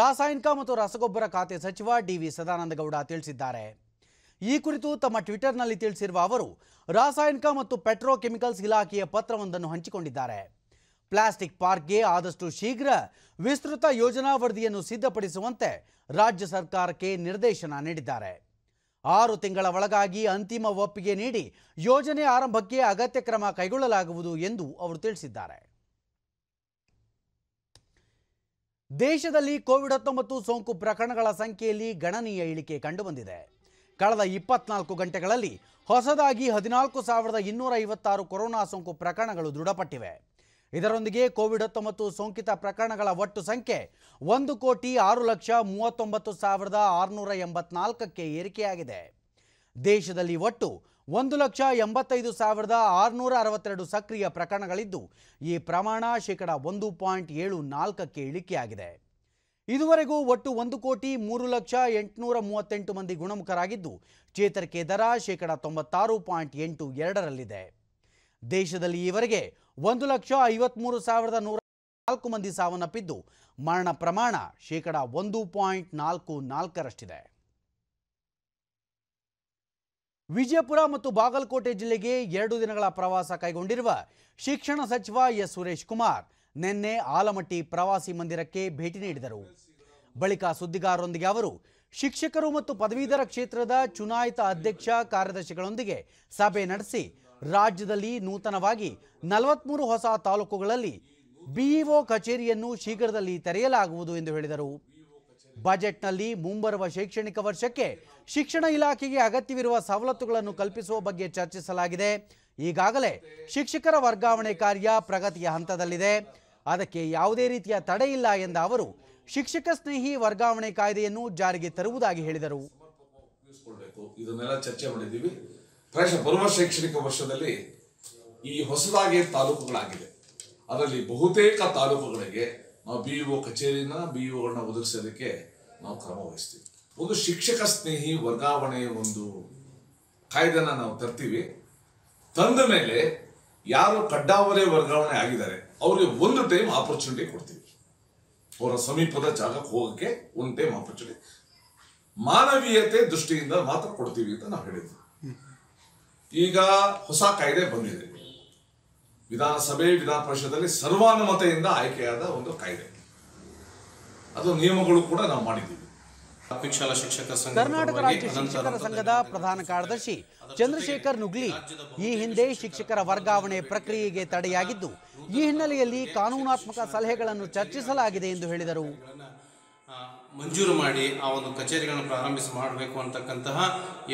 A: ರಾಸಾಯನಿಕ ಮತ್ತು ರಸಗೊಬ್ಬರ ಖಾತೆ ಸಚಿವ ಡಿವಿ ಸದಾನಂದಗೌಡ ತಿಳಿಸಿದ್ದಾರೆ ಈ ಕುರಿತು ತಮ್ಮ ಟ್ವಿಟರ್ನಲ್ಲಿ ತಿಳಿಸಿರುವ ಅವರು ರಾಸಾಯನಿಕ ಮತ್ತು ಪೆಟ್ರೋಕೆಮಿಕಲ್ಸ್ ಇಲಾಖೆಯ ಪತ್ರವೊಂದನ್ನು ಹಂಚಿಕೊಂಡಿದ್ದಾರೆ ಪ್ಲಾಸ್ಟಿಕ್ ಪಾರ್ಕ್ಗೆ ಆದಷ್ಟು ಶೀಘ್ರ ವಿಸ್ತೃತ ಯೋಜನಾ ವರದಿಯನ್ನು ಸಿದ್ಧಪಡಿಸುವಂತೆ ರಾಜ್ಯ ಸರ್ಕಾರಕ್ಕೆ ನಿರ್ದೇಶನ ನೀಡಿದ್ದಾರೆ ಆರು ತಿಂಗಳ ಒಳಗಾಗಿ ಅಂತಿಮ ಒಪ್ಪಿಗೆ ನೀಡಿ ಯೋಜನೆ ಆರಂಭಕ್ಕೆ ಅಗತ್ಯ ಕ್ರಮ ಕೈಗೊಳ್ಳಲಾಗುವುದು ಎಂದು ಅವರು ತಿಳಿಸಿದ್ದಾರೆ ದೇಶದಲ್ಲಿ ಕೋವಿಡ್ ಹತ್ತೊಂಬತ್ತು ಸೋಂಕು ಪ್ರಕರಣಗಳ ಸಂಖ್ಯೆಯಲ್ಲಿ ಗಣನೀಯ ಇಳಿಕೆ ಕಂಡುಬಂದಿದೆ ಕಳೆದ ಇಪ್ಪತ್ನಾಲ್ಕು ಗಂಟೆಗಳಲ್ಲಿ ಹೊಸದಾಗಿ ಹದಿನಾಲ್ಕು ಸಾವಿರದ ಇನ್ನೂರ ಐವತ್ತಾರು ಕೊರೋನಾ ಸೋಂಕು ಪ್ರಕರಣಗಳು ದೃಢಪಟ್ಟಿವೆ ಇದರೊಂದಿಗೆ ಕೋವಿಡ್ ಹತ್ತೊಂಬತ್ತು ಸೋಂಕಿತ ಪ್ರಕರಣಗಳ ಒಟ್ಟು ಸಂಖ್ಯೆ ಒಂದು ಕೋಟಿ ಆರು ಲಕ್ಷ ಮೂವತ್ತೊಂಬತ್ತು ಸಾವಿರದ ಆರುನೂರ ಎಂಬತ್ನಾಲ್ಕಕ್ಕೆ ಏರಿಕೆಯಾಗಿದೆ ದೇಶದಲ್ಲಿ ಒಟ್ಟು ಒಂದು ಲಕ್ಷ ಎಂಬತ್ತೈದು ಸಾವಿರದ ಆರುನೂರ ಅರವತ್ತೆರಡು ಸಕ್ರಿಯ ಪ್ರಕರಣಗಳಿದ್ದು ಈ ಪ್ರಮಾಣ ಶೇಕಡ ಒಂದು ಪಾಯಿಂಟ್ ಏಳು ನಾಲ್ಕಕ್ಕೆ ಇಳಿಕೆಯಾಗಿದೆ ಇದುವರೆಗೂ ಒಟ್ಟು ಒಂದು ಕೋಟಿ ಮೂರು ಲಕ್ಷ ಎಂಟುನೂರ ಮೂವತ್ತೆಂಟು ಮಂದಿ ಗುಣಮುಖರಾಗಿದ್ದು ಚೇತರಿಕೆ ದರ ಶೇಕಡ ತೊಂಬತ್ತಾರು ಪಾಯಿಂಟ್ ಎಂಟು ಎರಡರಲ್ಲಿದೆ ದೇಶದಲ್ಲಿ ಈವರೆಗೆ ಒಂದು ಲಕ್ಷ ಐವತ್ಮೂರು ಸಾವಿರದ ನೂರ ನಾಲ್ಕು ಮಂದಿ ಸಾವನ್ನಪ್ಪಿದ್ದು ಮರಣ ಪ್ರಮಾಣ ಶೇಕಡ ಒಂದು ಪಾಯಿಂಟ್ ನಾಲ್ಕು ನಾಲ್ಕರಷ್ಟಿದೆ ವಿಜಯಪುರ ಮತ್ತು ಬಾಗಲಕೋಟೆ ಜಿಲ್ಲೆಗೆ ಎರಡು ದಿನಗಳ ಪ್ರವಾಸ ಕೈಗೊಂಡಿರುವ ಶಿಕ್ಷಣ ಸಚಿವ ಎಸ್ ಸುರೇಶ್ ಕುಮಾರ್ ನಿನ್ನೆ ಆಲಮಟ್ಟಿ ಪ್ರವಾಸಿ ಮಂದಿರಕ್ಕೆ ಭೇಟಿ ನೀಡಿದರು ಬಳಿಕ ಸುದ್ದಿಗಾರರೊಂದಿಗೆ ಅವರು ಶಿಕ್ಷಕರು ಮತ್ತು ಪದವೀಧರ ಕ್ಷೇತ್ರದ ಚುನಾಯಿತ ಅಧ್ಯಕ್ಷ ಕಾರ್ಯದರ್ಶಿಗಳೊಂದಿಗೆ ಸಭೆ ನಡೆಸಿ ರಾಜ್ಯದಲ್ಲಿ ನೂತನವಾಗಿ ನಲವತ್ಮೂರು ಹೊಸ ತಾಲೂಕುಗಳಲ್ಲಿ ಬಿಇಒ ಕಚೇರಿಯನ್ನು ಶೀಘ್ರದಲ್ಲಿ ತೆರೆಯಲಾಗುವುದು ಎಂದು ಹೇಳಿದರು ಬಜೆಟ್ನಲ್ಲಿ ಮುಂಬರುವ ಶೈಕ್ಷಣಿಕ ವರ್ಷಕ್ಕೆ ಶಿಕ್ಷಣ ಇಲಾಖೆಗೆ ಅಗತ್ಯವಿರುವ ಸವಲತ್ತುಗಳನ್ನು ಕಲ್ಪಿಸುವ ಬಗ್ಗೆ ಚರ್ಚಿಸಲಾಗಿದೆ ಈಗಾಗಲೇ ಶಿಕ್ಷಕರ ವರ್ಗಾವಣೆ ಕಾರ್ಯ ಪ್ರಗತಿಯ ಹಂತದಲ್ಲಿದೆ ಅದಕ್ಕೆ ಯಾವುದೇ ರೀತಿಯ ತಡೆ ಇಲ್ಲ ಎಂದ ಅವರು ಶಿಕ್ಷಕ ಸ್ನೇಹಿ ವರ್ಗಾವಣೆ ಕಾಯ್ದೆಯನ್ನು ಜಾರಿಗೆ ತರುವುದಾಗಿ ಹೇಳಿದರು
C: ಪ್ರಶ ಬರುವ ಶೈಕ್ಷಣಿಕ ವರ್ಷದಲ್ಲಿ ಈ ಹೊಸದಾಗಿ ತಾಲೂಕುಗಳಾಗಿದೆ ಅದರಲ್ಲಿ ಬಹುತೇಕ ತಾಲೂಕುಗಳಿಗೆ ನಾವು ಬಿ ಇಒ ಕಚೇರಿನ ಬಿ ಒಗಳನ್ನ ಒದಗಿಸೋದಕ್ಕೆ ನಾವು ಕ್ರಮ ವಹಿಸ್ತೀವಿ ಒಂದು ಶಿಕ್ಷಕ ಸ್ನೇಹಿ ವರ್ಗಾವಣೆಯ ಒಂದು ಕಾಯ್ದೆನ ನಾವು ತರ್ತೀವಿ ತಂದ ಮೇಲೆ ಯಾರು ಕಡ್ಡಾವರೆ ವರ್ಗಾವಣೆ ಆಗಿದ್ದಾರೆ ಅವರಿಗೆ ಒಂದು ಟೈಮ್ ಆಪರ್ಚುನಿಟಿ ಕೊಡ್ತೀವಿ ಅವರ ಸಮೀಪದ ಜಾಗಕ್ಕೆ ಹೋಗೋಕ್ಕೆ ಒಂದು ಟೈಮ್ ಆಪರ್ಚುನಿಟಿ ಮಾನವೀಯತೆ ದೃಷ್ಟಿಯಿಂದ ಮಾತ್ರ ಕೊಡ್ತೀವಿ ಅಂತ ನಾವು ಹೇಳಿದ್ವಿ ಈಗ ಹೊಸ ಕಾಯ್ದೆ ಬಂದಿದೆ ವಿಧಾನಸಭೆ ವಿಧಾನ ಪರಿಷತ್ತಲ್ಲಿ ಸರ್ವಾನುಮತೆಯಿಂದ ಆಯ್ಕೆಯಾದ ಒಂದು ಕಾಯ್ದೆ ಅದು ನಿಯಮಗಳು ಕೂಡ ನಾವು ಮಾಡಿದ್ದೀವಿ
A: ಕರ್ನಾಟಕ ರಾಜ್ಯ ಶಿಕ್ಷಕರ ಸಂಘದ ಪ್ರಧಾನ ಕಾರ್ಯದರ್ಶಿ ಚಂದ್ರಶೇಖರ್ ನುಗ್ಲಿ ಈ ಹಿಂದೆ ಶಿಕ್ಷಕರ ವರ್ಗಾವಣೆ ಪ್ರಕ್ರಿಯೆಗೆ ತಡೆಯಾಗಿದ್ದು ಈ ಹಿನ್ನೆಲೆಯಲ್ಲಿ ಕಾನೂನಾತ್ಮಕ ಸಲಹೆಗಳನ್ನು ಚರ್ಚಿಸಲಾಗಿದೆ ಎಂದು ಹೇಳಿದರು
C: ಮಂಜೂರು ಮಾಡಿ ಆ ಒಂದು ಕಚೇರಿಗಳನ್ನು ಪ್ರಾರಂಭಿಸಿ ಮಾಡಬೇಕು ಅಂತಕ್ಕಂತಹ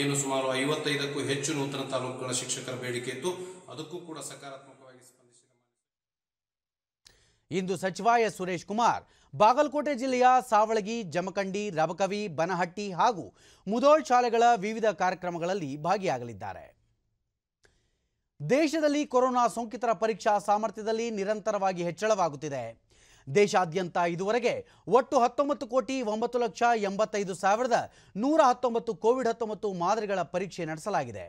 C: ಏನು ಸುಮಾರು ಐವತ್ತೈದಕ್ಕೂ ಹೆಚ್ಚು ನೂತನ ತಾಲೂಕುಗಳ ಶಿಕ್ಷಕರ ಬೇಡಿಕೆ ಇತ್ತು ಅದಕ್ಕೂ ಕೂಡ ಸಕಾರಾತ್ಮಕವಾಗಿ ಸ್ಪಂದಿಸಿದ
A: ಇಂದು ಸಚಿವ ಎಸ್ ಸುರೇಶ್ ಕುಮಾರ್ ಬಾಗಲಕೋಟೆ ಜಿಲ್ಲೆಯ ಸಾವಳಗಿ ಜಮಖಂಡಿ ರಬಕವಿ ಬನಹಟ್ಟಿ ಹಾಗೂ ಮುದೋಳ್ ಶಾಲೆಗಳ ವಿವಿಧ ಕಾರ್ಯಕ್ರಮಗಳಲ್ಲಿ ಭಾಗಿಯಾಗಲಿದ್ದಾರೆ ದೇಶದಲ್ಲಿ ಕೊರೋನಾ ಸೋಂಕಿತರ ಪರೀಕ್ಷಾ ಸಾಮರ್ಥ್ಯದಲ್ಲಿ ನಿರಂತರವಾಗಿ ಹೆಚ್ಚಳವಾಗುತ್ತಿದೆ ದೇಶಾದ್ಯಂತ ಇದುವರೆಗೆ ಒಟ್ಟು ಹತ್ತೊಂಬತ್ತು ಕೋಟಿ ಒಂಬತ್ತು ಲಕ್ಷ ಎಂಬತ್ತೈದು ಸಾವಿರದ ನೂರ ಹತ್ತೊಂಬತ್ತು ಕೋವಿಡ್ ಹತ್ತೊಂಬತ್ತು ಮಾದರಿಗಳ ಪರೀಕ್ಷೆ ನಡೆಸಲಾಗಿದೆ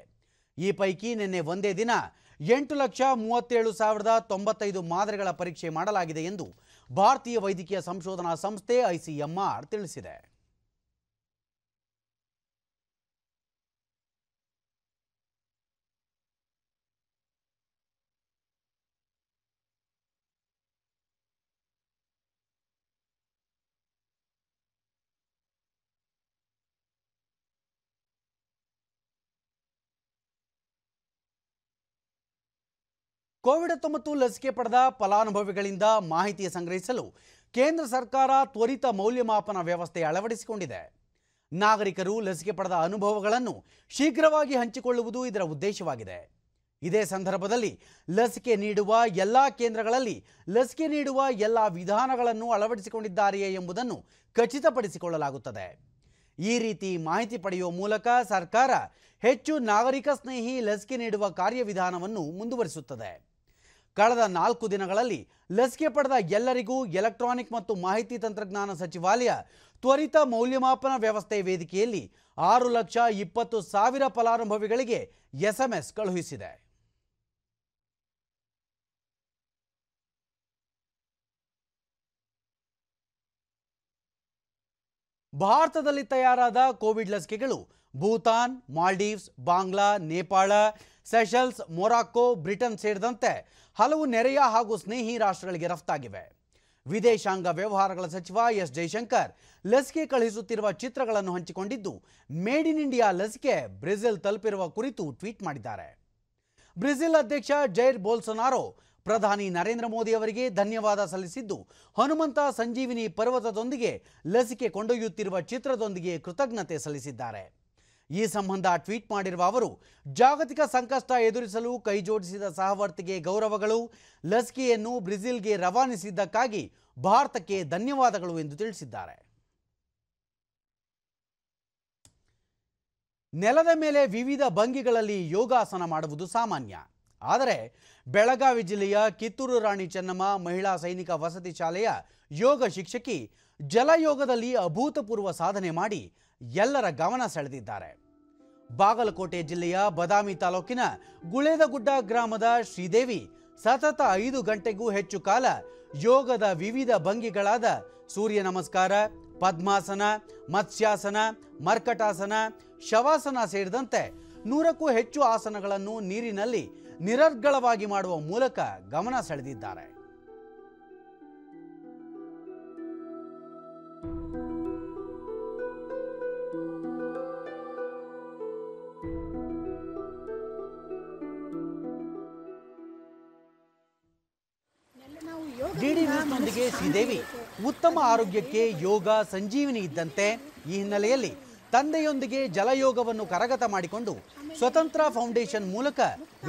A: ಈ ಪೈಕಿ ನಿನ್ನೆ ಒಂದೇ ದಿನ ಎಂಟು ಲಕ್ಷ ಮೂವತ್ತೇಳು ಸಾವಿರದ ತೊಂಬತ್ತೈದು ಮಾದರಿಗಳ ಪರೀಕ್ಷೆ ಮಾಡಲಾಗಿದೆ ಎಂದು ಭಾರತೀಯ ವೈದ್ಯಕೀಯ ಸಂಶೋಧನಾ ಸಂಸ್ಥೆ ಐಸಿಎಂಆರ್ ತಿಳಿಸಿದೆ ಕೋವಿಡ್ ಹತ್ತೊಂಬತ್ತು ಲಸಿಕೆ ಪಡೆದ ಫಲಾನುಭವಿಗಳಿಂದ ಮಾಹಿತಿ ಸಂಗ್ರಹಿಸಲು ಕೇಂದ್ರ ಸರ್ಕಾರ ತ್ವರಿತ ಮೌಲ್ಯಮಾಪನ ವ್ಯವಸ್ಥೆ ಅಳವಡಿಸಿಕೊಂಡಿದೆ ನಾಗರಿಕರು ಲಸಿಕೆ ಪಡೆದ ಅನುಭವಗಳನ್ನು ಶೀಘ್ರವಾಗಿ ಹಂಚಿಕೊಳ್ಳುವುದು ಇದರ ಉದ್ದೇಶವಾಗಿದೆ ಇದೇ ಸಂದರ್ಭದಲ್ಲಿ ಲಸಿಕೆ ನೀಡುವ ಎಲ್ಲ ಕೇಂದ್ರಗಳಲ್ಲಿ ಲಸಿಕೆ ನೀಡುವ ಎಲ್ಲ ವಿಧಾನಗಳನ್ನು ಅಳವಡಿಸಿಕೊಂಡಿದ್ದಾರೆಯೇ ಎಂಬುದನ್ನು ಖಚಿತಪಡಿಸಿಕೊಳ್ಳಲಾಗುತ್ತದೆ ಈ ರೀತಿ ಮಾಹಿತಿ ಪಡೆಯುವ ಮೂಲಕ ಸರ್ಕಾರ ಹೆಚ್ಚು ನಾಗರಿಕ ಸ್ನೇಹಿ ಲಸಿಕೆ ನೀಡುವ ಕಾರ್ಯವಿಧಾನವನ್ನು ಮುಂದುವರಿಸುತ್ತದೆ ಕಳೆದ ನಾಲ್ಕು ದಿನಗಳಲ್ಲಿ ಲಸಿಕೆ ಪಡೆದ ಎಲ್ಲರಿಗೂ ಎಲೆಕ್ಟ್ರಾನಿಕ್ ಮತ್ತು ಮಾಹಿತಿ ತಂತ್ರಜ್ಞಾನ ಸಚಿವಾಲಯ ತ್ವರಿತ ಮೌಲ್ಯಮಾಪನ ವ್ಯವಸ್ಥೆ ವೇದಿಕೆಯಲ್ಲಿ ಆರು ಲಕ್ಷ ಇಪ್ಪತ್ತು ಸಾವಿರ ಫಲಾನುಭವಿಗಳಿಗೆ ಎಸ್ಎಂಎಸ್ ಕಳುಹಿಸಿದೆ ಭಾರತದಲ್ಲಿ ತಯಾರಾದ ಕೋವಿಡ್ ಲಸಿಕೆಗಳು Bhutan Maldives Bangla Nepal Seychelles Morocco Britain ಸೇರಿದಂತೆ ಹಲವು ನೆರೆಯ ಹಾಗೂ ಸ್ನೇಹಿ ರಾಷ್ಟ್ರಗಳಿಗೆ ರಫ್ತಾಗಿವೆ ವಿದೇಶಾಂಗ ವ್ಯವಹಾರಗಳ ಸಚಿವ ಎಸ್ ಜೈಶಂಕರ್ ಲಸಿಕೆ ಕಳುಹಿಸುತ್ತಿರುವ ಚಿತ್ರಗಳನ್ನು ಹಂಚಿಕೊಂಡಿದ್ದು ಮೇಡ್ ಇನ್ ಇಂಡಿಯಾ ಲಸಿಕೆ ಬ್ರೆಜಿಲ್ ತಲುಪಿರುವ ಕುರಿತು ಟ್ವೀಟ್ ಮಾಡಿದ್ದಾರೆ ಬ್ರೆಜಿಲ್ ಅಧ್ಯಕ್ಷ ಜೈರ್ ಬೋಲ್ಸೊನಾರೋ ಪ್ರಧಾನಿ ನರೇಂದ್ರ ಮೋದಿ ಅವರಿಗೆ ಧನ್ಯವಾದ ಸಲ್ಲಿಸಿದ್ದು ಹನುಮಂತ ಸಂಜೀವಿನಿ ಪರ್ವತದೊಂದಿಗೆ ಲಸಿಕೆ ಕೊಂಡೊಯ್ಯುತ್ತಿರುವ ಚಿತ್ರದೊಂದಿಗೆ ಕೃತಜ್ಞತೆ ಸಲ್ಲಿಸಿದ್ದಾರೆ ಈ ಸಂಬಂಧ ಟ್ವೀಟ್ ಮಾಡಿರುವ ಅವರು ಜಾಗತಿಕ ಸಂಕಷ್ಟ ಎದುರಿಸಲು ಕೈಜೋಡಿಸಿದ ಸಹವರ್ತಿಗೆ ಗೌರವಗಳು ಲಸಿಕೆಯನ್ನು ಬ್ರೆಜಿಲ್ಗೆ ರವಾನಿಸಿದ್ದಕ್ಕಾಗಿ ಭಾರತಕ್ಕೆ ಧನ್ಯವಾದಗಳು ಎಂದು ತಿಳಿಸಿದ್ದಾರೆ ನೆಲದ ಮೇಲೆ ವಿವಿಧ ಭಂಗಿಗಳಲ್ಲಿ ಯೋಗಾಸನ ಮಾಡುವುದು ಸಾಮಾನ್ಯ ಆದರೆ ಬೆಳಗಾವಿ ಜಿಲ್ಲೆಯ ಕಿತ್ತೂರು ರಾಣಿ ಚೆನ್ನಮ್ಮ ಮಹಿಳಾ ಸೈನಿಕ ವಸತಿ ಶಾಲೆಯ ಯೋಗ ಶಿಕ್ಷಕಿ ಜಲಯೋಗದಲ್ಲಿ ಅಭೂತಪೂರ್ವ ಸಾಧನೆ ಮಾಡಿ ಎಲ್ಲರ ಗಮನ ಸೆಳೆದಿದ್ದಾರೆ ಬಾಗಲಕೋಟೆ ಜಿಲ್ಲೆಯ ಬದಾಮಿ ತಾಲೂಕಿನ ಗುಳೇದಗುಡ್ಡ ಗ್ರಾಮದ ಶ್ರೀದೇವಿ ಸತತ ಐದು ಗಂಟೆಗೂ ಹೆಚ್ಚು ಕಾಲ ಯೋಗದ ವಿವಿಧ ಭಂಗಿಗಳಾದ ಸೂರ್ಯ ನಮಸ್ಕಾರ ಪದ್ಮಾಸನ ಮತ್ಸ್ಯಾಸನ ಮರ್ಕಟಾಸನ ಶವಾಸನ ಸೇರಿದಂತೆ ನೂರಕ್ಕೂ ಹೆಚ್ಚು ಆಸನಗಳನ್ನು ನೀರಿನಲ್ಲಿ ನಿರರ್ಗಳವಾಗಿ ಮಾಡುವ ಮೂಲಕ ಗಮನ ಸೆಳೆದಿದ್ದಾರೆ ಡಿಡಿ ನ್ಯೂಸ್ನೊಂದಿಗೆ ಶ್ರೀದೇವಿ ಉತ್ತಮ ಆರೋಗ್ಯಕ್ಕೆ ಯೋಗ ಸಂಜೀವಿನಿ ಇದ್ದಂತೆ ಈ ಹಿನ್ನೆಲೆಯಲ್ಲಿ ತಂದೆಯೊಂದಿಗೆ ಜಲಯೋಗವನ್ನು ಕರಗತ ಮಾಡಿಕೊಂಡು ಸ್ವತಂತ್ರ ಫೌಂಡೇಶನ್ ಮೂಲಕ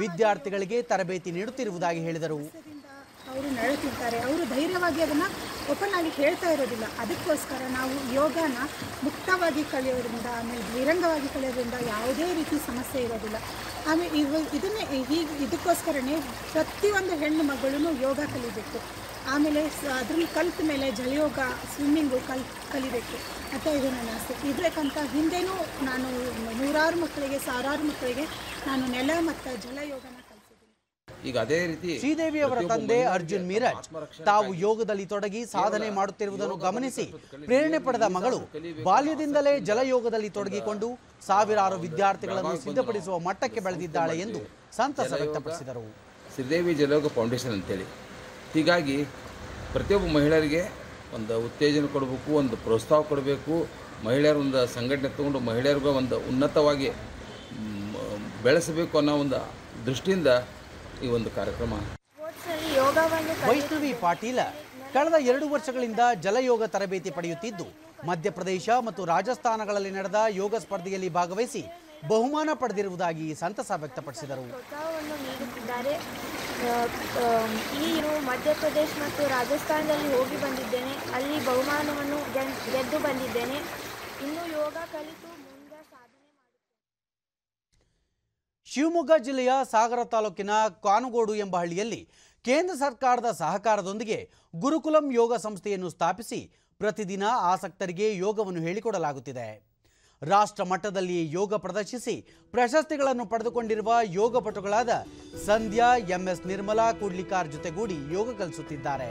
A: ವಿದ್ಯಾರ್ಥಿಗಳಿಗೆ ತರಬೇತಿ ನೀಡುತ್ತಿರುವುದಾಗಿ ಹೇಳಿದರು ಅವರು ನಡೆಸಿರ್ತಾರೆ ಅವರು ಧೈರ್ಯವಾಗಿ ಅದನ್ನು ಓಪನ್ ಆಗಿ ಹೇಳ್ತಾ ಇರೋದಿಲ್ಲ ಅದಕ್ಕೋಸ್ಕರ ನಾವು ಯೋಗನ ಮುಕ್ತವಾಗಿ ಕಲಿಯೋದ್ರಿಂದ ಆಮೇಲೆ ಬಹಿರಂಗವಾಗಿ ಕಲಿಯೋದ್ರಿಂದ ಯಾವುದೇ ರೀತಿ ಸಮಸ್ಯೆ ಇರೋದಿಲ್ಲ ಆಮೇಲೆ ಇದನ್ನೇ ಹೀಗೆ ಇದಕ್ಕೋಸ್ಕರನೇ ಪ್ರತಿಯೊಂದು ಹೆಣ್ಣು ಮಗಳೂ ಯೋಗ ಕಲಿಬೇಕು ಆಮೇಲೆ ಅದ್ರಲ್ಲಿ ಕಲಿತ ಮೇಲೆ ಜಲಯೋಗ ಸ್ವಿಮ್ಮಿಂಗು ಕಲ್ ಕಲಿಬೇಕು ಅಂತ ಇದು ನನ್ನ ಆಸೆ ಇರಬೇಕಂತ ಹಿಂದೆಯೂ ನಾನು ನೂರಾರು ಮಕ್ಕಳಿಗೆ ಸಾವಿರಾರು ಮಕ್ಕಳಿಗೆ ನಾನು ನೆಲ ಮತ್ತು ಜಲಯೋಗನ ಈಗ ಅದೇ ರೀತಿ ಶ್ರೀದೇವಿ ಅವರ ತಂದೆ ಅರ್ಜುನ್ ಮೀರಾಜ್ ತಾವು ಯೋಗದಲ್ಲಿ ತೊಡಗಿ ಸಾಧನೆ ಮಾಡುತ್ತಿರುವುದನ್ನು ಗಮನಿಸಿ ಪ್ರೇರಣೆ ಪಡೆದ ಮಗಳು ಬಾಲ್ಯದಿಂದಲೇ ಜಲಯೋಗದಲ್ಲಿ ತೊಡಗಿಕೊಂಡು ಸಾವಿರಾರು ವಿದ್ಯಾರ್ಥಿಗಳನ್ನು ಸಿದ್ಧಪಡಿಸುವ ಮಟ್ಟಕ್ಕೆ ಬೆಳೆದಿದ್ದಾಳೆ ಎಂದು ಸಂತಸ ವ್ಯಕ್ತಪಡಿಸಿದರು
C: ಶ್ರೀದೇವಿ ಜಲಯೋಗ ಫೌಂಡೇಶನ್ ಅಂತೇಳಿ ಹೀಗಾಗಿ ಪ್ರತಿಯೊಬ್ಬ ಮಹಿಳೆಯರಿಗೆ ಒಂದು ಉತ್ತೇಜನ ಕೊಡಬೇಕು ಒಂದು ಪ್ರೋತ್ಸಾಹ ಕೊಡಬೇಕು ಮಹಿಳೆಯರ ಒಂದು ಸಂಘಟನೆ ತಗೊಂಡು ಮಹಿಳೆಯರಿಗೂ ಒಂದು ಉನ್ನತವಾಗಿ ಬೆಳೆಸಬೇಕು ಅನ್ನೋ ಒಂದು ದೃಷ್ಟಿಯಿಂದ ಈ ಒಂದು ಕಾರ್ಯಕ್ರಮ
A: ವೈಷ್ಣವಿ ಪಾಟೀಲ ಕಳೆದ ಎರಡು ವರ್ಷಗಳಿಂದ ಜಲಯೋಗ ತರಬೇತಿ ಪಡೆಯುತ್ತಿದ್ದು ಮಧ್ಯಪ್ರದೇಶ ಮತ್ತು ರಾಜಸ್ಥಾನಗಳಲ್ಲಿ ನಡೆದ ಯೋಗ ಸ್ಪರ್ಧೆಯಲ್ಲಿ ಭಾಗವಹಿಸಿ ಬಹುಮಾನ ಪಡೆದಿರುವುದಾಗಿ ಸಂತಸ ವ್ಯಕ್ತಪಡಿಸಿದರು
B: ಇಲ್ಲಿರೋ ಮಧ್ಯಪ್ರದೇಶ ಮತ್ತು ರಾಜಸ್ಥಾನದಲ್ಲಿ ಹೋಗಿ
A: ಬಂದಿದ್ದೇನೆ ಅಲ್ಲಿ ಬಹುಮಾನವನ್ನು ಗೆದ್ದು ಬಂದಿದ್ದೇನೆ ಇನ್ನು ಯೋಗ ಕಲಿತು ಮುಂದೆ ಸಾಧನೆ ಶಿವಮೊಗ್ಗ ಜಿಲ್ಲೆಯ ಸಾಗರ ತಾಲೂಕಿನ ಕಾನುಗೋಡು ಎಂಬ ಹಳ್ಳಿಯಲ್ಲಿ ಕೇಂದ್ರ ಸರ್ಕಾರದ ಸಹಕಾರದೊಂದಿಗೆ ಗುರುಕುಲಂ ಯೋಗ ಸಂಸ್ಥೆಯನ್ನು ಸ್ಥಾಪಿಸಿ ಪ್ರತಿದಿನ ಆಸಕ್ತರಿಗೆ ಯೋಗವನ್ನು ಹೇಳಿಕೊಡಲಾಗುತ್ತಿದೆ ರಾಷ್ಟ್ರ ಮಟ್ಟದಲ್ಲಿ ಯೋಗ ಪ್ರದರ್ಶಿಸಿ ಪ್ರಶಸ್ತಿಗಳನ್ನು ಪಡೆದುಕೊಂಡಿರುವ ಯೋಗಪಟುಗಳಾದ ಸಂಧ್ಯಾ ಎಂಎಸ್ ನಿರ್ಮಲಾ ಕೂಡ್ಲಿಕಾರ್ ಜೊತೆಗೂಡಿ ಯೋಗ ಕಲಿಸುತ್ತಿದ್ದಾರೆ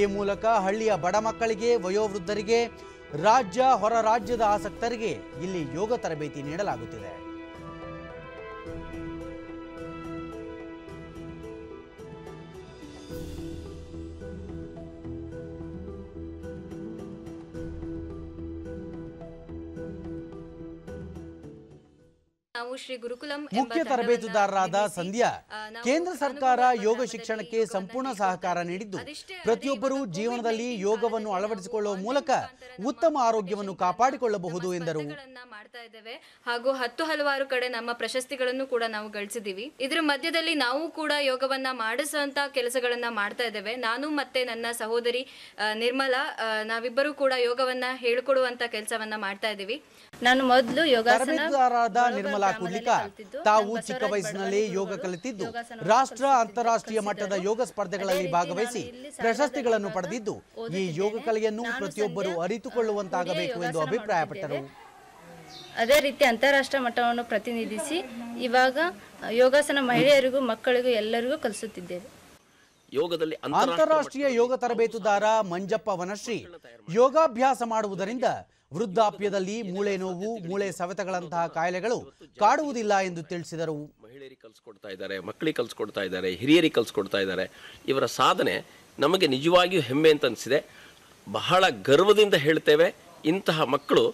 A: ಈ ಮೂಲಕ ಹಳ್ಳಿಯ ಬಡ ಮಕ್ಕಳಿಗೆ ವಯೋವೃದ್ಧರಿಗೆ ರಾಜ್ಯ ಹೊರ ರಾಜ್ಯದ ಆಸಕ್ತರಿಗೆ ಇಲ್ಲಿ ಯೋಗ ತರಬೇತಿ ನೀಡಲಾಗುತ್ತಿದೆ
C: ನಾವು ಶ್ರೀ ಗುರುಕುಲಂ ಮುಖ್ಯ ತರಬೇತುದಾರರಾದ
A: ಸಂಧ್ಯಾ ಕೇಂದ್ರ ಸರ್ಕಾರ ಯೋಗ ಶಿಕ್ಷಣಕ್ಕೆ ಸಂಪೂರ್ಣ ಸಹಕಾರ ನೀಡಿದ್ದು ಪ್ರತಿಯೊಬ್ಬರೂ ಜೀವನದಲ್ಲಿ ಯೋಗವನ್ನು ಅಳವಡಿಸಿಕೊಳ್ಳುವ ಮೂಲಕ ಉತ್ತಮ ಆರೋಗ್ಯವನ್ನು ಕಾಪಾಡಿಕೊಳ್ಳಬಹುದು ಎಂದರು ಮಾಡ್ತಾ ಇದ್ದೇವೆ ಹಾಗೂ ಹತ್ತು ಹಲವಾರು ಕಡೆ ನಮ್ಮ ಪ್ರಶಸ್ತಿಗಳನ್ನು ಕೂಡ ನಾವು ಗಳಿಸಿದೀವಿ ಇದ್ರ ಮಧ್ಯದಲ್ಲಿ ನಾವು ಕೂಡ ಯೋಗವನ್ನ ಮಾಡಿಸುವಂತ ಕೆಲಸಗಳನ್ನ ಮಾಡ್ತಾ ಇದ್ದೇವೆ ನಾನು ಮತ್ತೆ ನನ್ನ ಸಹೋದರಿ ನಿರ್ಮಲಾ ನಾವಿಬ್ಬರೂ ಕೂಡ ಯೋಗವನ್ನ ಹೇಳಿಕೊಡುವಂತ ಕೆಲಸವನ್ನ ಮಾಡ್ತಾ ಇದ್ದೀವಿ ನಾನು ಮೊದಲು ಯೋಗ ನಿರ್ಮಲಾ ತಾವು ಚಿಕ್ಕ ವಯಸ್ಸಿನಲ್ಲಿ ಯೋಗ ಕಲಿತಿದ್ದು ರಾಷ್ಟ್ರ ಅಂತಾರಾಷ್ಟ್ರೀಯ ಮಟ್ಟದ ಯೋಗ ಸ್ಪರ್ಧೆಗಳಲ್ಲಿ ಭಾಗವಹಿಸಿ ಪ್ರಶಸ್ತಿಗಳನ್ನು ಪಡೆದಿದ್ದು ಈ ಯೋಗ ಕಲೆಯನ್ನು ಪ್ರತಿಯೊಬ್ಬರು ಅರಿತುಕೊಳ್ಳುವಂತಾಗಬೇಕು ಎಂದು ಅಭಿಪ್ರಾಯಪಟ್ಟರು ಅದೇ ರೀತಿ ಅಂತಾರಾಷ್ಟ್ರೀಯ ಮಟ್ಟವನ್ನು ಪ್ರತಿನಿಧಿಸಿ ಇವಾಗ ಯೋಗಾಸನ ಮಹಿಳೆಯರಿಗೂ ಮಕ್ಕಳಿಗೂ ಎಲ್ಲರಿಗೂ ಕಲಿಸುತ್ತಿದ್ದೇವೆ
C: ಯೋಗದಲ್ಲಿ ಅಂತಾರಾಷ್ಟ್ರೀಯ
A: ಯೋಗ ತರಬೇತುದಾರ ಮಂಜಪ್ಪ ವನಶ್ರೀ ಯೋಗಾಭ್ಯಾಸ ಮಾಡುವುದರಿಂದ ವೃದ್ಧಾಪ್ಯದಲ್ಲಿ ಮೂಳೆ ನೋವು ಮೂಳೆ ಸವೆತಗಳಂತಹ ಕಾಯಿಲೆಗಳು ಕಾಡುವುದಿಲ್ಲ ಎಂದು ತಿಳಿಸಿದರು ಮಹಿಳೆಯರಿಗೆ
C: ಕಲಿಸ್ಕೊಡ್ತಾ ಇದ್ದಾರೆ ಮಕ್ಕಳಿಗೆ ಕಲಿಸ್ಕೊಡ್ತಾ ಇದ್ದಾರೆ ಹಿರಿಯರಿಗೆ ಕಲಿಸ್ಕೊಡ್ತಾ ಇದ್ದಾರೆ ಇವರ ಸಾಧನೆ ನಮಗೆ ನಿಜವಾಗಿಯೂ ಹೆಮ್ಮೆ ಅಂತ ಅನಿಸಿದೆ ಬಹಳ ಗರ್ವದಿಂದ ಹೇಳ್ತೇವೆ ಇಂತಹ ಮಕ್ಕಳು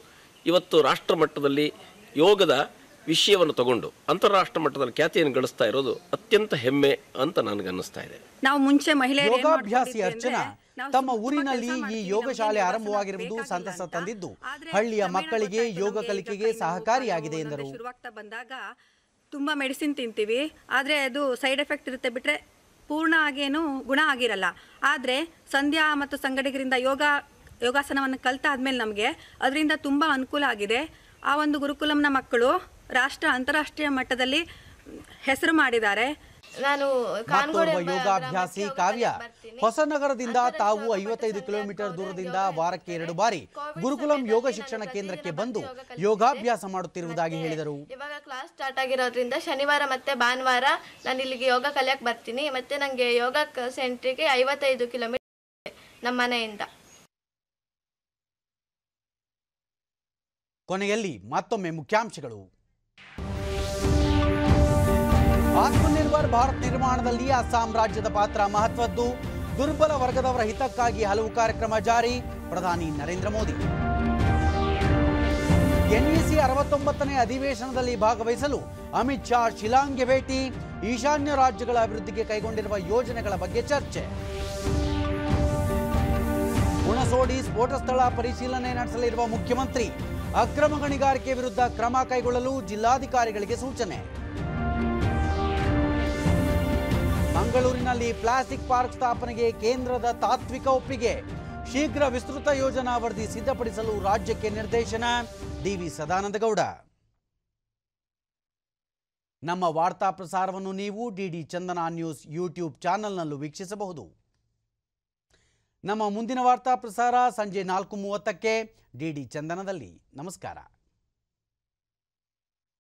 C: ಇವತ್ತು ರಾಷ್ಟ್ರ ಮಟ್ಟದಲ್ಲಿ ಯೋಗದ ವಿಷಯವನ್ನು ತಗೊಂಡು ಅಂತಾರಾಷ್ಟ್ರ ಮಟ್ಟದಲ್ಲಿ ಖ್ಯಾತಿಯನ್ನು ಗಳಿಸ್ತಾ ಇರೋದು ಅತ್ಯಂತ ಹೆಮ್ಮೆ ಅಂತ ನನಗೆ ಅನ್ನಿಸ್ತಾ ಇದೆ
A: ನಾವು ಮುಂಚೆ ಯೋಗಾಭ್ಯಾಸಿ ಅರ್ಚನಾ ತಮ್ಮ ಊರಿನಲ್ಲಿ ಈ ಯೋಗ ಶಾಲೆ ಆರಂಭವಾಗಿರುವುದು ಸಂತಸ ತಂದಿದ್ದು ಹಳ್ಳಿಯ ಮಕ್ಕಳಿಗೆ ಯೋಗ ಕಲಿಕೆಗೆ ಸಹಕಾರಿಯಾಗಿದೆ ಎಂದರು ಬಂದಾಗ ತುಂಬಾ ಮೆಡಿಸಿನ್ ತಿಂತೀವಿ ಆದ್ರೆ ಅದು ಸೈಡ್ ಎಫೆಕ್ಟ್ ಇರುತ್ತೆ ಬಿಟ್ರೆ ಪೂರ್ಣ ಆಗೇನು ಗುಣ ಆಗಿರಲ್ಲ ಆದ್ರೆ ಸಂಧ್ಯಾ ಮತ್ತು ಸಂಗಡಿಗರಿಂದ ಯೋಗ ಯೋಗಾಸನವನ್ನು ಕಲಿತಾದ್ಮೇಲೆ ನಮಗೆ ಅದರಿಂದ ತುಂಬಾ ಅನುಕೂಲ ಆಗಿದೆ ಆ ಒಂದು ಗುರುಕುಲಂನ ಮಕ್ಕಳು ರಾಷ್ಟ್ರ ಅಂತಾರಾಷ್ಟ್ರೀಯ ಮಟ್ಟದಲ್ಲಿ ಹೆಸರು ಮಾಡಿದ್ದಾರೆ ನಾನು ಯೋಗಾಭ್ಯಾಸಿ ಕಾವ್ಯ ಹೊಸನಗರದಿಂದ ತಾವು ಐವತ್ತೈದು ಕಿಲೋಮೀಟರ್ ದೂರದಿಂದ ವಾರಕ್ಕೆ ಎರಡು ಬಾರಿ ಗುರುಕುಲಂ ಯೋಗ ಶಿಕ್ಷಣ ಕೇಂದ್ರಕ್ಕೆ ಬಂದು ಯೋಗಾಭ್ಯಾಸ ಮಾಡುತ್ತಿರುವುದಾಗಿ ಹೇಳಿದರು
B: ಇವಾಗ ಕ್ಲಾಸ್ ಸ್ಟಾರ್ಟ್ ಆಗಿರೋದ್ರಿಂದ ಶನಿವಾರ ಮತ್ತೆ ಭಾನುವಾರ ನಾನು ಇಲ್ಲಿಗೆ ಯೋಗ ಕಲಿಯಕ್ ಬರ್ತೀನಿ ಮತ್ತೆ ನಂಗೆ ಯೋಗ ಸೆಂಟ್ರಿಗೆ ಐವತ್ತೈದು ಕಿಲೋಮೀಟರ್ ನಮ್ಮ ಮನೆಯಿಂದ
A: ಕೊನೆಯಲ್ಲಿ ಮತ್ತೊಮ್ಮೆ ಮುಖ್ಯಾಂಶಗಳು ಆತ್ಮನಿರ್ಭರ್ ಭಾರತ್ ನಿರ್ಮಾಣದಲ್ಲಿ ಅಸ್ಸಾಂ ರಾಜ್ಯದ ಪಾತ್ರ ಮಹತ್ವದ್ದು ದುರ್ಬಲ ವರ್ಗದವರ ಹಿತಕ್ಕಾಗಿ ಹಲವು ಕಾರ್ಯಕ್ರಮ ಜಾರಿ ಪ್ರಧಾನಿ ನರೇಂದ್ರ ಮೋದಿ ಎನ್ಇಸಿ ಅರವತ್ತೊಂಬತ್ತನೇ ಅಧಿವೇಶನದಲ್ಲಿ ಭಾಗವಹಿಸಲು ಅಮಿತ್ ಶಾ ಶಿಲಾಂಗ್ಗೆ ಭೇಟಿ ಈಶಾನ್ಯ ರಾಜ್ಯಗಳ ಅಭಿವೃದ್ಧಿಗೆ ಕೈಗೊಂಡಿರುವ ಯೋಜನೆಗಳ ಬಗ್ಗೆ ಚರ್ಚೆ ಹುಣಸೋಡಿ ಸ್ಫೋಟ ಸ್ಥಳ ಪರಿಶೀಲನೆ ನಡೆಸಲಿರುವ ಮುಖ್ಯಮಂತ್ರಿ ಅಕ್ರಮ ಗಣಿಗಾರಿಕೆ ವಿರುದ್ಧ ಕ್ರಮ ಕೈಗೊಳ್ಳಲು ಜಿಲ್ಲಾಧಿಕಾರಿಗಳಿಗೆ ಸೂಚನೆ ಮಂಗಳೂರಿನಲ್ಲಿ ಪ್ಲಾಸ್ಟಿಕ್ ಪಾರ್ಕ್ ಸ್ಥಾಪನೆಗೆ ಕೇಂದ್ರದ ತಾತ್ವಿಕ ಒಪ್ಪಿಗೆ ಶೀಘ್ರ ವಿಸ್ತೃತ ಯೋಜನಾ ವರದಿ ಸಿದ್ಧಪಡಿಸಲು ರಾಜ್ಯಕ್ಕೆ ನಿರ್ದೇಶನ ಡಿವಿ ಸದಾನಂದಗೌಡ ನಮ್ಮ ವಾರ್ತಾ ಪ್ರಸಾರವನ್ನು ನೀವು ಡಿಡಿ ಚಂದನ ನ್ಯೂಸ್ ಯೂಟ್ಯೂಬ್ ಚಾನೆಲ್ನಲ್ಲೂ ವೀಕ್ಷಿಸಬಹುದು ನಮ್ಮ ಮುಂದಿನ ವಾರ್ತಾ ಪ್ರಸಾರ ಸಂಜೆ ನಾಲ್ಕು ಮೂವತ್ತಕ್ಕೆ ಡಿಡಿ ಚಂದನದಲ್ಲಿ ನಮಸ್ಕಾರ